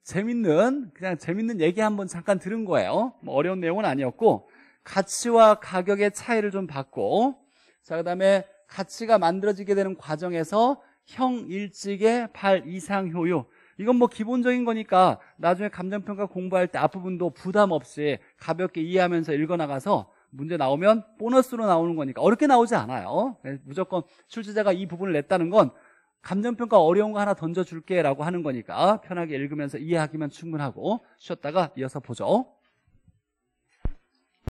재밌는 그냥 재밌는 얘기 한번 잠깐 들은 거예요. 뭐 어려운 내용은 아니었고 가치와 가격의 차이를 좀 봤고 자, 그다음에 가치가 만들어지게 되는 과정에서 형일찍의발 이상 효요 이건 뭐 기본적인 거니까 나중에 감정평가 공부할 때 앞부분도 부담 없이 가볍게 이해하면서 읽어나가서 문제 나오면 보너스로 나오는 거니까 어렵게 나오지 않아요 네, 무조건 출제자가 이 부분을 냈다는 건 감정평가 어려운 거 하나 던져줄게 라고 하는 거니까 편하게 읽으면서 이해하기만 충분하고 쉬었다가 이어서 보죠